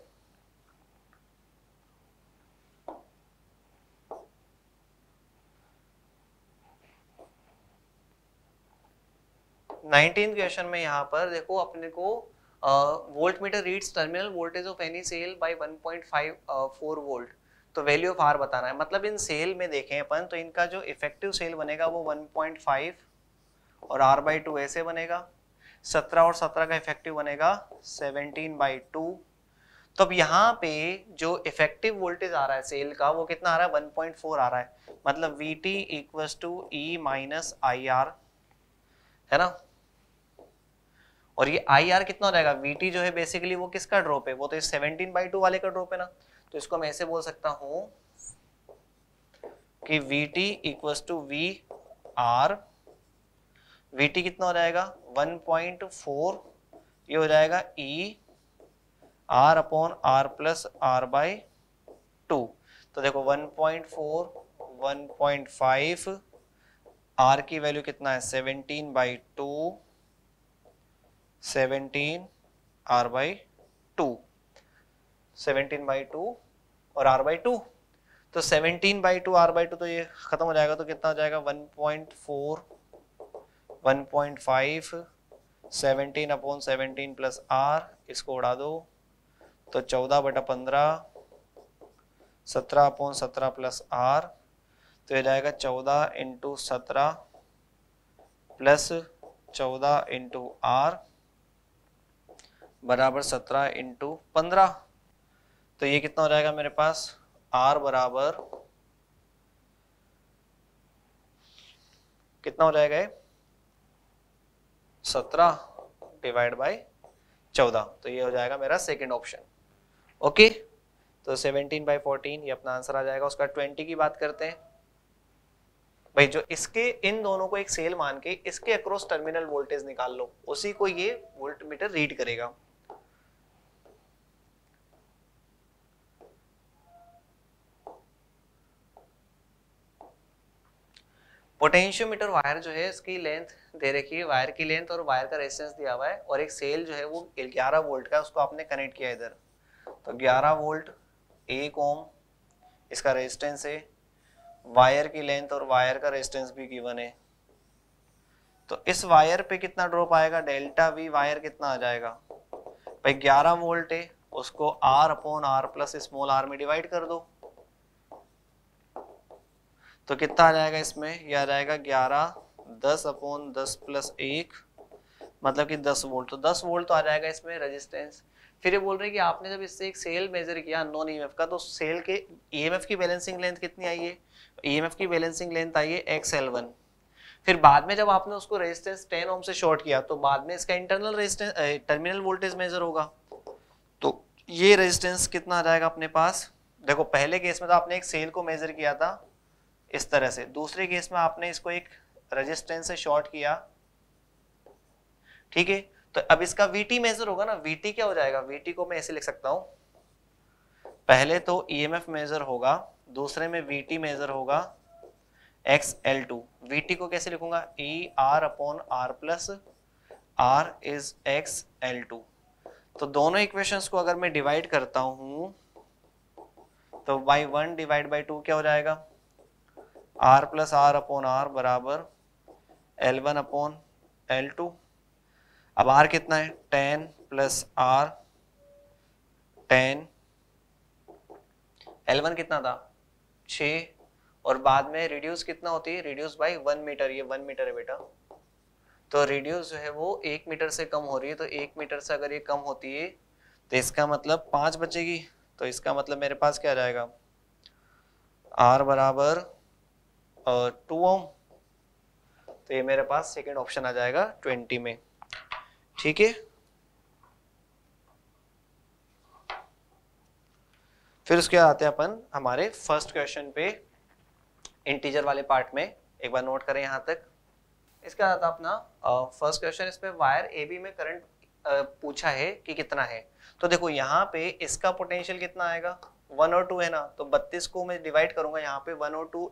नाइनटीन क्वेश्चन में यहां पर देखो अपने को volt meter reads terminal voltage of any cell by 1.5 four volt तो वैल्यू ऑफ आर बताना है मतलब इन सेल में देखें अपन तो इनका जो इफेक्टिव सेल बनेगा वो 1.5 और आर बाय टू ऐसे बनेगा सत्रह और सत्रह का इफेक्टिव बनेगा सेवनटीन बाई टू तो अब यहाँ पे जो इफेक्टिव वोल्टेज आ रहा है सेल का वो कितना आ रहा है 1.4 आ रहा है मतलब V T equals to E minus I R है ना और ये आई आर कितना हो जाएगा वी टी जो है बेसिकली वो किसका ड्रॉप है वो तो सेवनटीन बाई टू वाले का ड्रॉप है ना तो इसको मैं ऐसे बोल सकता हूं कि V T equals to V R VT T कितना हो जाएगा 1.4 ये हो जाएगा E R upon R plus R by two तो देखो 1.4 1.5 आर की वैल्यू कितना है 17 by two seventeen R by two seventeen by two और आर बाई टू तो seventeen by two R by two तो ये खत्म हो जाएगा तो कितना हो जाएगा 1.4 one point five seventeen upon seventeen plus R इसको उड़ा दो तो चौदह बटा पंद्रह सत्रह अपॉन सत्रह प्लस आर तो ये जाएगा चौदह इंटू सत्रह प्लस चौदह इंटू आर बराबर सत्रह इंटू पंद्रह तो ये कितना हो जाएगा मेरे पास आर बराबर कितना हो जाएगा ये सत्रह डिवाइड बाय चौदह तो ये हो जाएगा मेरा सेकेंड ऑप्शन ओके तो सेवनटीन बाई फोर्टीन ये अपना आंसर आ जाएगा उसका ट्वेंटी की बात करते हैं भाई जो इसके इन दोनों को एक सेल मान के इसके अक्रॉस टर्मिनल वोल्टेज निकाल लो उसी को ये वोल्ट मीटर रीड करेगा पोटेंशियोमीटर वायर जो है इसकी लेंथ दे रखी है वायर की लेंथ और वायर का रेजिस्टेंस दिया हुआ है और एक सेल जो है वो 11 वोल्ट का उसको आपने कनेक्ट किया इधर तो 11 वोल्ट एक ओम इसका रेजिस्टेंस है वायर की लेंथ और वायर का रेजिस्टेंस भी गिवन है तो इस वायर पे कितना ड्रॉप आएगा डेल्टा वी वायर कितना आ जाएगा भाई ग्यारह वोल्ट है उसको R upon R plus small R में डिवाइड कर दो तो कितना आ जाएगा इसमें यह आ जाएगा ग्यारह दस अपॉन दस प्लस एक मतलब कि दस वोल्ट तो दस वोल्ट तो आ जाएगा इसमें रजिस्टेंस फिर ये बोल रहे हैं कि आपने जब इससे एक सेल मेजर किया नॉन ईएमएफ e का तो सेल के ईएमएफ e की बैलेंसिंग लेंथ कितनी आई है ईएमएफ e की बैलेंसिंग लेंथ आई है एक्स एल वन फिर बाद में जब आपने उसको रेजिस्टेंस 10 ओम से शॉर्ट किया तो बाद में इसका internal resistance terminal voltage measure होगा तो ये रेजिस्टेंस कितना आ जाएगा अपने पास देखो पहले केस में तो आपने एक सेल को मेजर किया था इस तरह से दूसरे केस में आपने इसको एक रजिस्टेंस से शॉर्ट किया ठीक है तो अब इसका वीटी मेजर होगा ना वीटी क्या हो जाएगा वीटी को मैं ऐसे लिख सकता हूं पहले तो ईएमएफ e मेजर होगा दूसरे में वीटी मेजर होगा एक्स एल टू वीटी को कैसे लिखूंगा E R upon R plus R is X L two तो दोनों इक्वेशंस को अगर मैं डिवाइड करता हूं तो by one divide by two क्या हो जाएगा R plus R upon R बराबर L one upon L two अब आर कितना है ten plus R ten L one कितना था छ और बाद में रिड्यूस कितना होती है रिड्यूस बाय वन मीटर ये वन मीटर है बेटा तो रिड्यूस जो है वो एक मीटर से कम हो रही है तो एक मीटर से अगर ये कम होती है तो इसका मतलब पांच बचेगी तो इसका मतलब मेरे पास क्या आ जाएगा आर बराबर टू ओम तो ये मेरे पास सेकेंड ऑप्शन आ जाएगा ट्वेंटी में ठीक है फिर उसके बाद आते हैं अपन हमारे फर्स्ट क्वेश्चन पे इंटीजर वाले पार्ट में एक बार नोट करें यहां तक इसके बाद अपना फर्स्ट क्वेश्चन इसमें वायर ए बी में करंट पूछा है कि कितना है तो देखो यहां पे इसका पोटेंशियल कितना आएगा वन और टू है ना तो बत्तीस को मैं डिवाइड करूंगा यहाँ पे वन और टू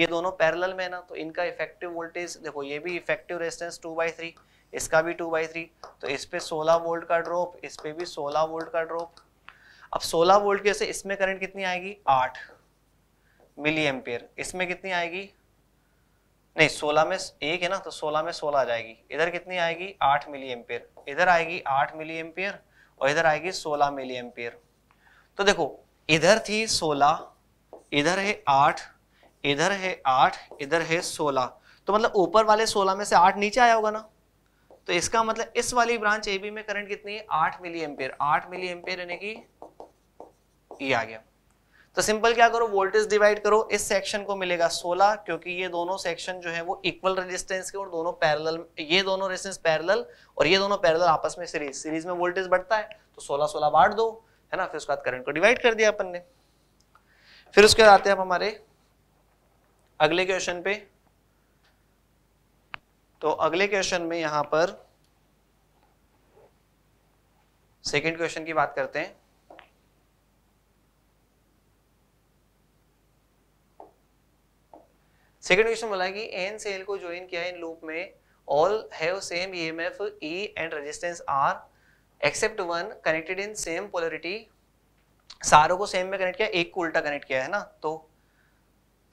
ये दोनों पैरेलल में है ना तो इनका इफेक्टिव वोल्टेज देखो ये भी effective resistance two by three इसका भी टू बाई थ्री तो इस पे सोलह वोल्ट का ड्रॉप इस पे भी सोलह वोल्ट का ड्रॉप अब सोलह वोल्ट की वजह से इसमें करंट कितनी आएगी आठ मिली एम्पियर इसमें कितनी आएगी नहीं सोलह में एक है ना तो सोलह में सोलह आ जाएगी इधर कितनी आएगी आठ मिली एम्पियर इधर आएगी आठ मिली एम्पियर और इधर आएगी सोलह मिली एम्पियर तो देखो इधर थी सोलह इधर है आठ इधर है आठ इधर है सोलह तो मतलब ऊपर वाले सोलह में से आठ नीचे आया होगा ना तो इसका मतलब इस वाली ब्रांच ए बी में करंट कितनी है आठ मिली एम्पेयर आठ मिली एम्पेयर यानी कि ये e आ गया तो सिंपल क्या करो वोल्टेज डिवाइड करो इस सेक्शन को मिलेगा 16 क्योंकि ये दोनों सेक्शन जो है वो इक्वल रेजिस्टेंस के और दोनों पैरेलल ये दोनों रेजिस्टेंस पैरेलल और ये दोनों पैरेलल आपस में सीरीज सीरीज में वोल्टेज बढ़ता है तो 16 16 बांट दो है ना फिर उसके बाद करंट को डिवाइड कर दिया अपन ने फिर उसके बाद आते हैं हमारे अगले क्वेश्चन पे तो अगले क्वेश्चन में यहां पर सेकेंड क्वेश्चन की बात करते हैं सेकेंड क्वेश्चन बोला है कि एन सेल को ज्वाइन किया है इन लूप में all have same EMF E and resistance R except one connected in same polarity सारों को सेम में कनेक्ट किया एक को उल्टा कनेक्ट किया है ना तो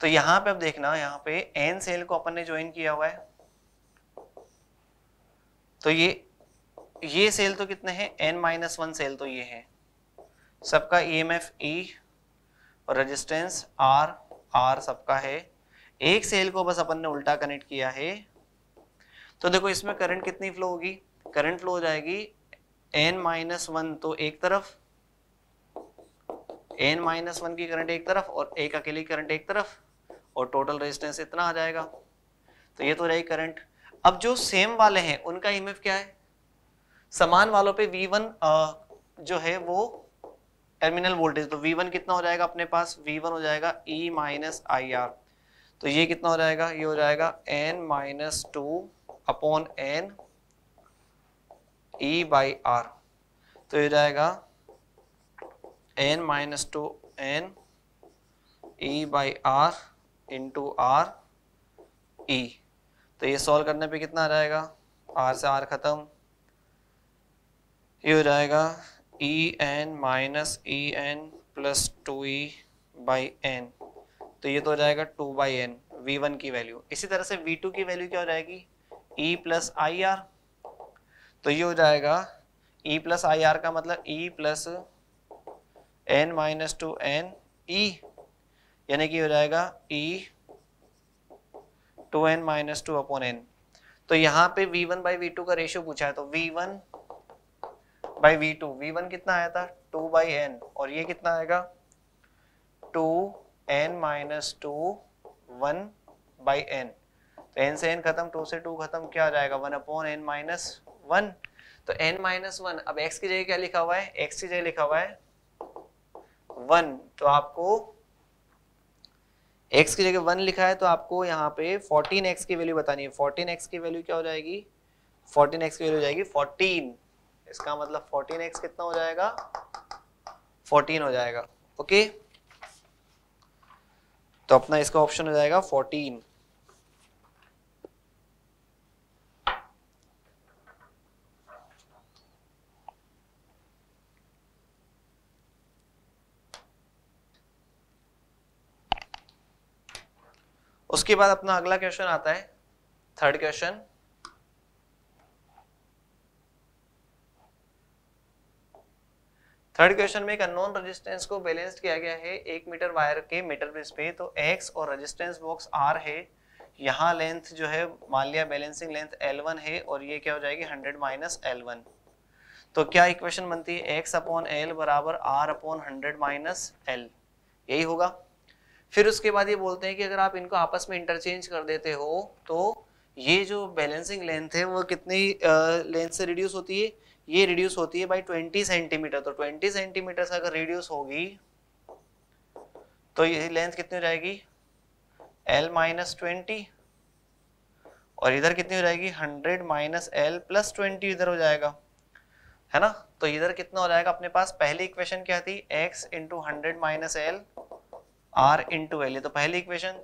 तो यहां पे अब देखना यहां पे एन सेल को अपन ने ज्वाइन किया हुआ है तो ये ये सेल तो कितने हैं एन माइनस वन सेल तो ये है सबका ई एम एफ ई और रजिस्टेंस आर आर सबका है एक सेल को बस अपन ने उल्टा कनेक्ट किया है तो देखो इसमें करंट कितनी फ्लो होगी करंट फ्लो हो जाएगी एन माइनस वन तो एक तरफ एन माइनस वन की करंट एक तरफ और एक अकेली करंट एक तरफ और टोटल रेजिस्टेंस इतना आ जाएगा तो ये तो रही करंट अब जो सेम वाले हैं उनका ई क्या है समान वालों पे वी वन जो है वो टर्मिनल वोल्टेज तो वी वन कितना हो जाएगा अपने पास वी वन हो जाएगा ई माइनस आई आर तो ये कितना हो जाएगा ये हो जाएगा N minus two upon N e by R तो ये जाएगा N minus two N E by R into R E तो ये सॉल्व करने पे कितना आ जाएगा आर से आर ख़त्म ये हो जाएगा E N minus E N plus two E by N तो ये तो हो जाएगा two by N V one की वैल्यू इसी तरह से वी टू की वैल्यू क्या हो जाएगी ई प्लस आई आर तो ये हो जाएगा ई प्लस आई आर का मतलब E plus N minus two N E यानी कि हो जाएगा E two N minus two upon N तो यहाँ पे v1 वन बाई वी का रेशियो पूछा है तो v1 one by we to कितना आया था 2 बाई एन और ये कितना आएगा two N minus two one by N तो एन से एन खत्म 2 से 2 खत्म क्या आ जाएगा 1 अपॉन एन माइनस वन तो एन माइनस वन अब एक्स की जगह क्या लिखा हुआ है एक्स की जगह लिखा हुआ है वन तो आपको एक्स की जगह वन लिखा है तो आपको यहाँ पे फोर्टीन एक्स की वैल्यू बतानी है फोर्टीन एक्स की वैल्यू क्या हो जाएगी फोर्टीन एक्स की वैल्यू हो जाएगी फोर्टीन इसका मतलब फोर्टीन एक्स कितना हो जाएगा फोर्टीन हो जाएगा ओके तो अपना इसका ऑप्शन हो जाएगा फोर्टीन उसके बाद अपना अगला क्वेश्चन आता है थर्ड क्वेश्चन थर्ड क्वेश्चन में एक अननोन रेजिस्टेंस को बैलेंस्ड किया गया है एक मीटर वायर के मीटर बेस पे तो एक्स और रेजिस्टेंस बॉक्स आर है यहाँ लेंथ जो है मान लिया बैलेंसिंग लेंथ एल वन है और ये क्या हो जाएगी हंड्रेड माइनस एल वन तो क्या इक्वेशन बनती है एक्स अपॉन एल बराबर R upon hundred minus L यही होगा फिर उसके बाद ये बोलते हैं कि अगर आप इनको आपस में इंटरचेंज कर देते हो तो ये जो बैलेंसिंग लेंथ है वो कितनी लेंथ से रिड्यूस होती है ये रिड्यूस होती है बाई 20 सेंटीमीटर तो 20 सेंटीमीटर से अगर रिड्यूस होगी तो ये लेंथ कितनी हो जाएगी एल माइनस ट्वेंटी और इधर कितनी हो जाएगी hundred minus L plus twenty इधर हो जाएगा है ना तो इधर कितना हो जाएगा अपने पास पहली इक्वेशन क्या थी X into hundred minus L R two L ये तो पहली इक्वेशन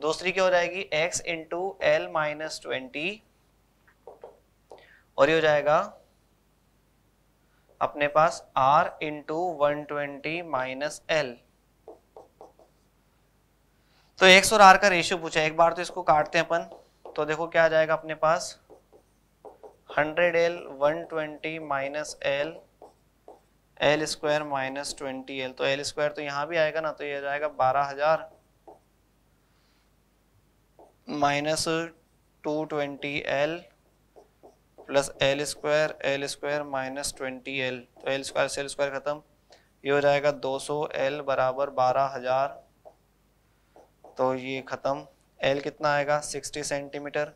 दूसरी क्या हो जाएगी इन इंटू एल माइनस ट्वेंटी और ये हो जाएगा अपने पास into one twenty minus L तो एक्स और आर का रेशियो पूछा एक बार तो इसको काटते हैं अपन तो देखो क्या आ जाएगा अपने पास hundred L one twenty minus L L square minus twenty L तो एल स्क्वायर तो यहां भी आएगा ना तो ये जाएगा बारह हजार minus two twenty L plus L square L square minus twenty L तो एल स्क्वायर से एल स्क्वायर खत्म ये हो जाएगा दो सौ एल बराबर बारह हजार तो ये खत्म एल कितना आएगा sixty centimetre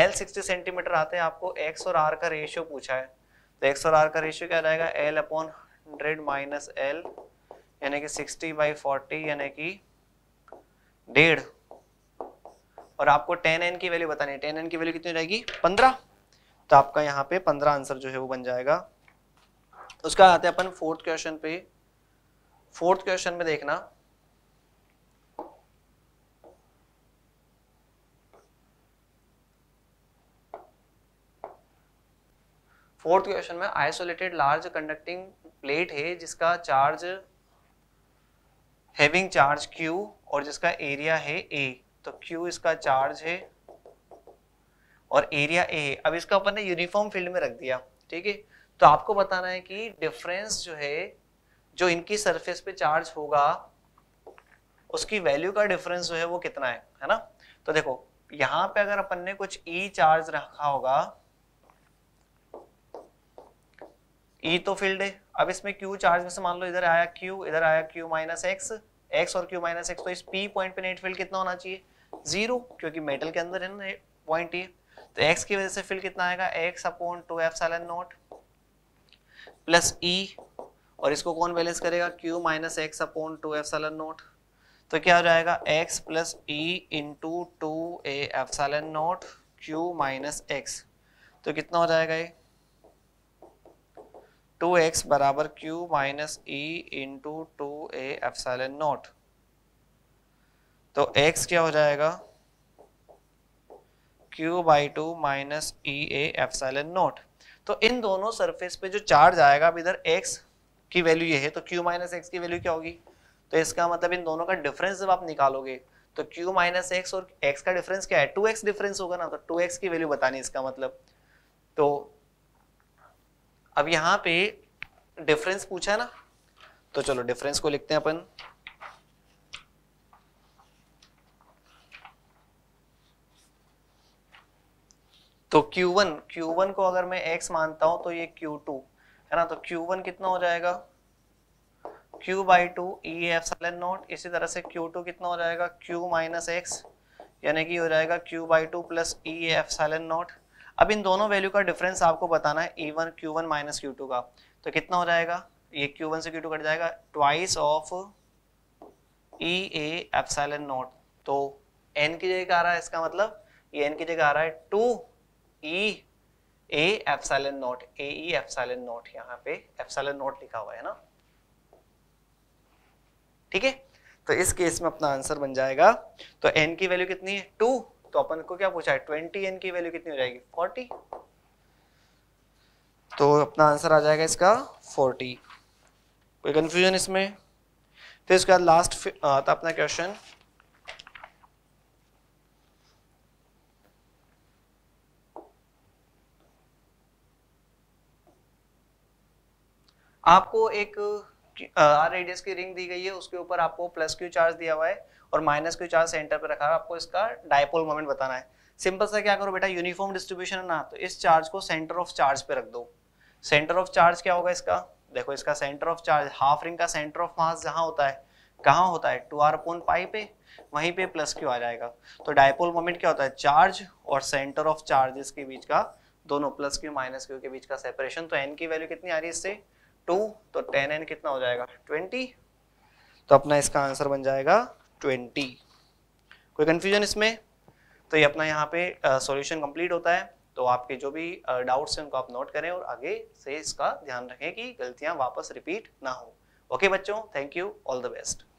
L sixty centimetre आते हैं आपको एक्स और आर का रेशियो पूछा है तो एक्स और आर का रेशियो क्या जाएगा L upon hundred minus L यानी कि सिक्सटी बाई फोर्टी यानी कि डेढ़ और आपको टेन एन की वैल्यू बतानी है टेन एन की वैल्यू कितनी रहेगी पंद्रह तो आपका यहाँ पे पंद्रह आंसर जो है वो बन जाएगा उसका आते हैं अपन फोर्थ क्वेश्चन पे फोर्थ क्वेश्चन में देखना फोर्थ क्वेश्चन में आइसोलेटेड लार्ज कंडक्टिंग प्लेट है जिसका चार्ज हैविंग चार्ज Q और जिसका एरिया है A तो Q इसका चार्ज है और एरिया A अब इसका अपन ने यूनिफॉर्म फील्ड में रख दिया ठीक है तो आपको बताना है कि डिफरेंस जो है जो इनकी सरफेस पे चार्ज होगा उसकी वैल्यू का डिफरेंस जो है वो कितना है है ना तो देखो यहां पे अगर अपन ने कुछ ई e चार्ज रखा होगा ई e तो फील्ड है अब इसमें क्यू चार्ज में से मान लो इधर आया क्यू इधर आया क्यू माइनस एक्स एक्स और क्यू माइनस एक्स तो इस पी पॉइंट पे नेट फील्ड कितना होना चाहिए जीरो क्योंकि मेटल के अंदर है ना पॉइंट ये तो एक्स की वजह से फील्ड कितना आएगा X upon two epsilon naught plus E और इसको कौन बैलेंस करेगा Q minus X upon two epsilon naught तो क्या हो जाएगा X plus E into two A epsilon naught Q minus X तो कितना हो जाएगा ये टू एक्स बराबर Q minus E into two epsilon naught तो एक्स क्या हो जाएगा Q by two minus E epsilon naught तो इन दोनों सरफेस पे जो चार्ज आएगा अब इधर एक्स की वैल्यू ये है तो क्यू माइनस एक्स की वैल्यू क्या होगी तो इसका मतलब इन दोनों का डिफरेंस जब आप निकालोगे तो q माइनस एक्स और x का डिफरेंस क्या है 2x डिफरेंस होगा ना तो 2x की वैल्यू बतानी इसका मतलब तो अब यहां पे डिफरेंस पूछा है ना तो चलो डिफरेंस को लिखते हैं अपन तो Q1 Q1 को अगर मैं x मानता हूं तो ये Q2 है ना तो Q1 कितना हो जाएगा Q बाई टू ई एफ नोट इसी तरह से Q2 कितना हो जाएगा Q माइनस एक्स यानी कि हो जाएगा Q बाई टू प्लस ई एफ नोट अब इन दोनों वैल्यू का डिफरेंस आपको बताना है A one Q one minus Q two का तो कितना हो जाएगा ये क्यू वन से क्यू टू कट जाएगा twice of E A N naught तो एन की जगह आ रहा है इसका मतलब ये एन की जगह आ रहा है two E A N naught A E N naught यहाँ पे एन नॉट लिखा हुआ है ना ठीक है तो इस केस में अपना आंसर बन जाएगा तो एन की वैल्यू कितनी है टू तो अपन को क्या पूछा है ट्वेंटी एन की वैल्यू कितनी हो जाएगी फोर्टी तो अपना आंसर आ जाएगा इसका फोर्टी कोई कंफ्यूजन इसमें तो इसके बाद लास्ट आता अपना क्वेश्चन आपको एक आर रेडियस की रिंग दी गई है उसके ऊपर आपको प्लस क्यू चार्ज दिया हुआ है और माइनस कोई चार्ज सेंटर पर रखा है आपको इसका डायपोल मोमेंट बताना है सिंपल सा क्या करो बेटा यूनिफॉर्म डिस्ट्रीब्यूशन है ना तो इस चार्ज को सेंटर ऑफ चार्ज पे रख दो सेंटर ऑफ चार्ज क्या होगा इसका देखो इसका centre of charge half ring का सेंटर ऑफ मास जहाँ होता है कहाँ होता है टू आर पोन पाई पे वहीं पे प्लस क्यू आ जाएगा तो डायपोल मोमेंट क्या होता है चार्ज और सेंटर ऑफ चार्जेस के बीच का दोनों प्लस क्यू माइनस क्यू के बीच का सेपरेशन तो एन की वैल्यू कितनी आ रही है इससे टू तो टेन एन कितना हो जाएगा ट्वेंटी तो अपना इसका आंसर बन जाएगा ट्वेंटी कोई कन्फ्यूजन इसमें तो ये अपना यहाँ पे सॉल्यूशन कंप्लीट होता है तो आपके जो भी डाउट्स हैं उनको आप नोट करें और आगे से इसका ध्यान रखें कि गलतियाँ वापस रिपीट ना हो ओके बच्चों thank you all the best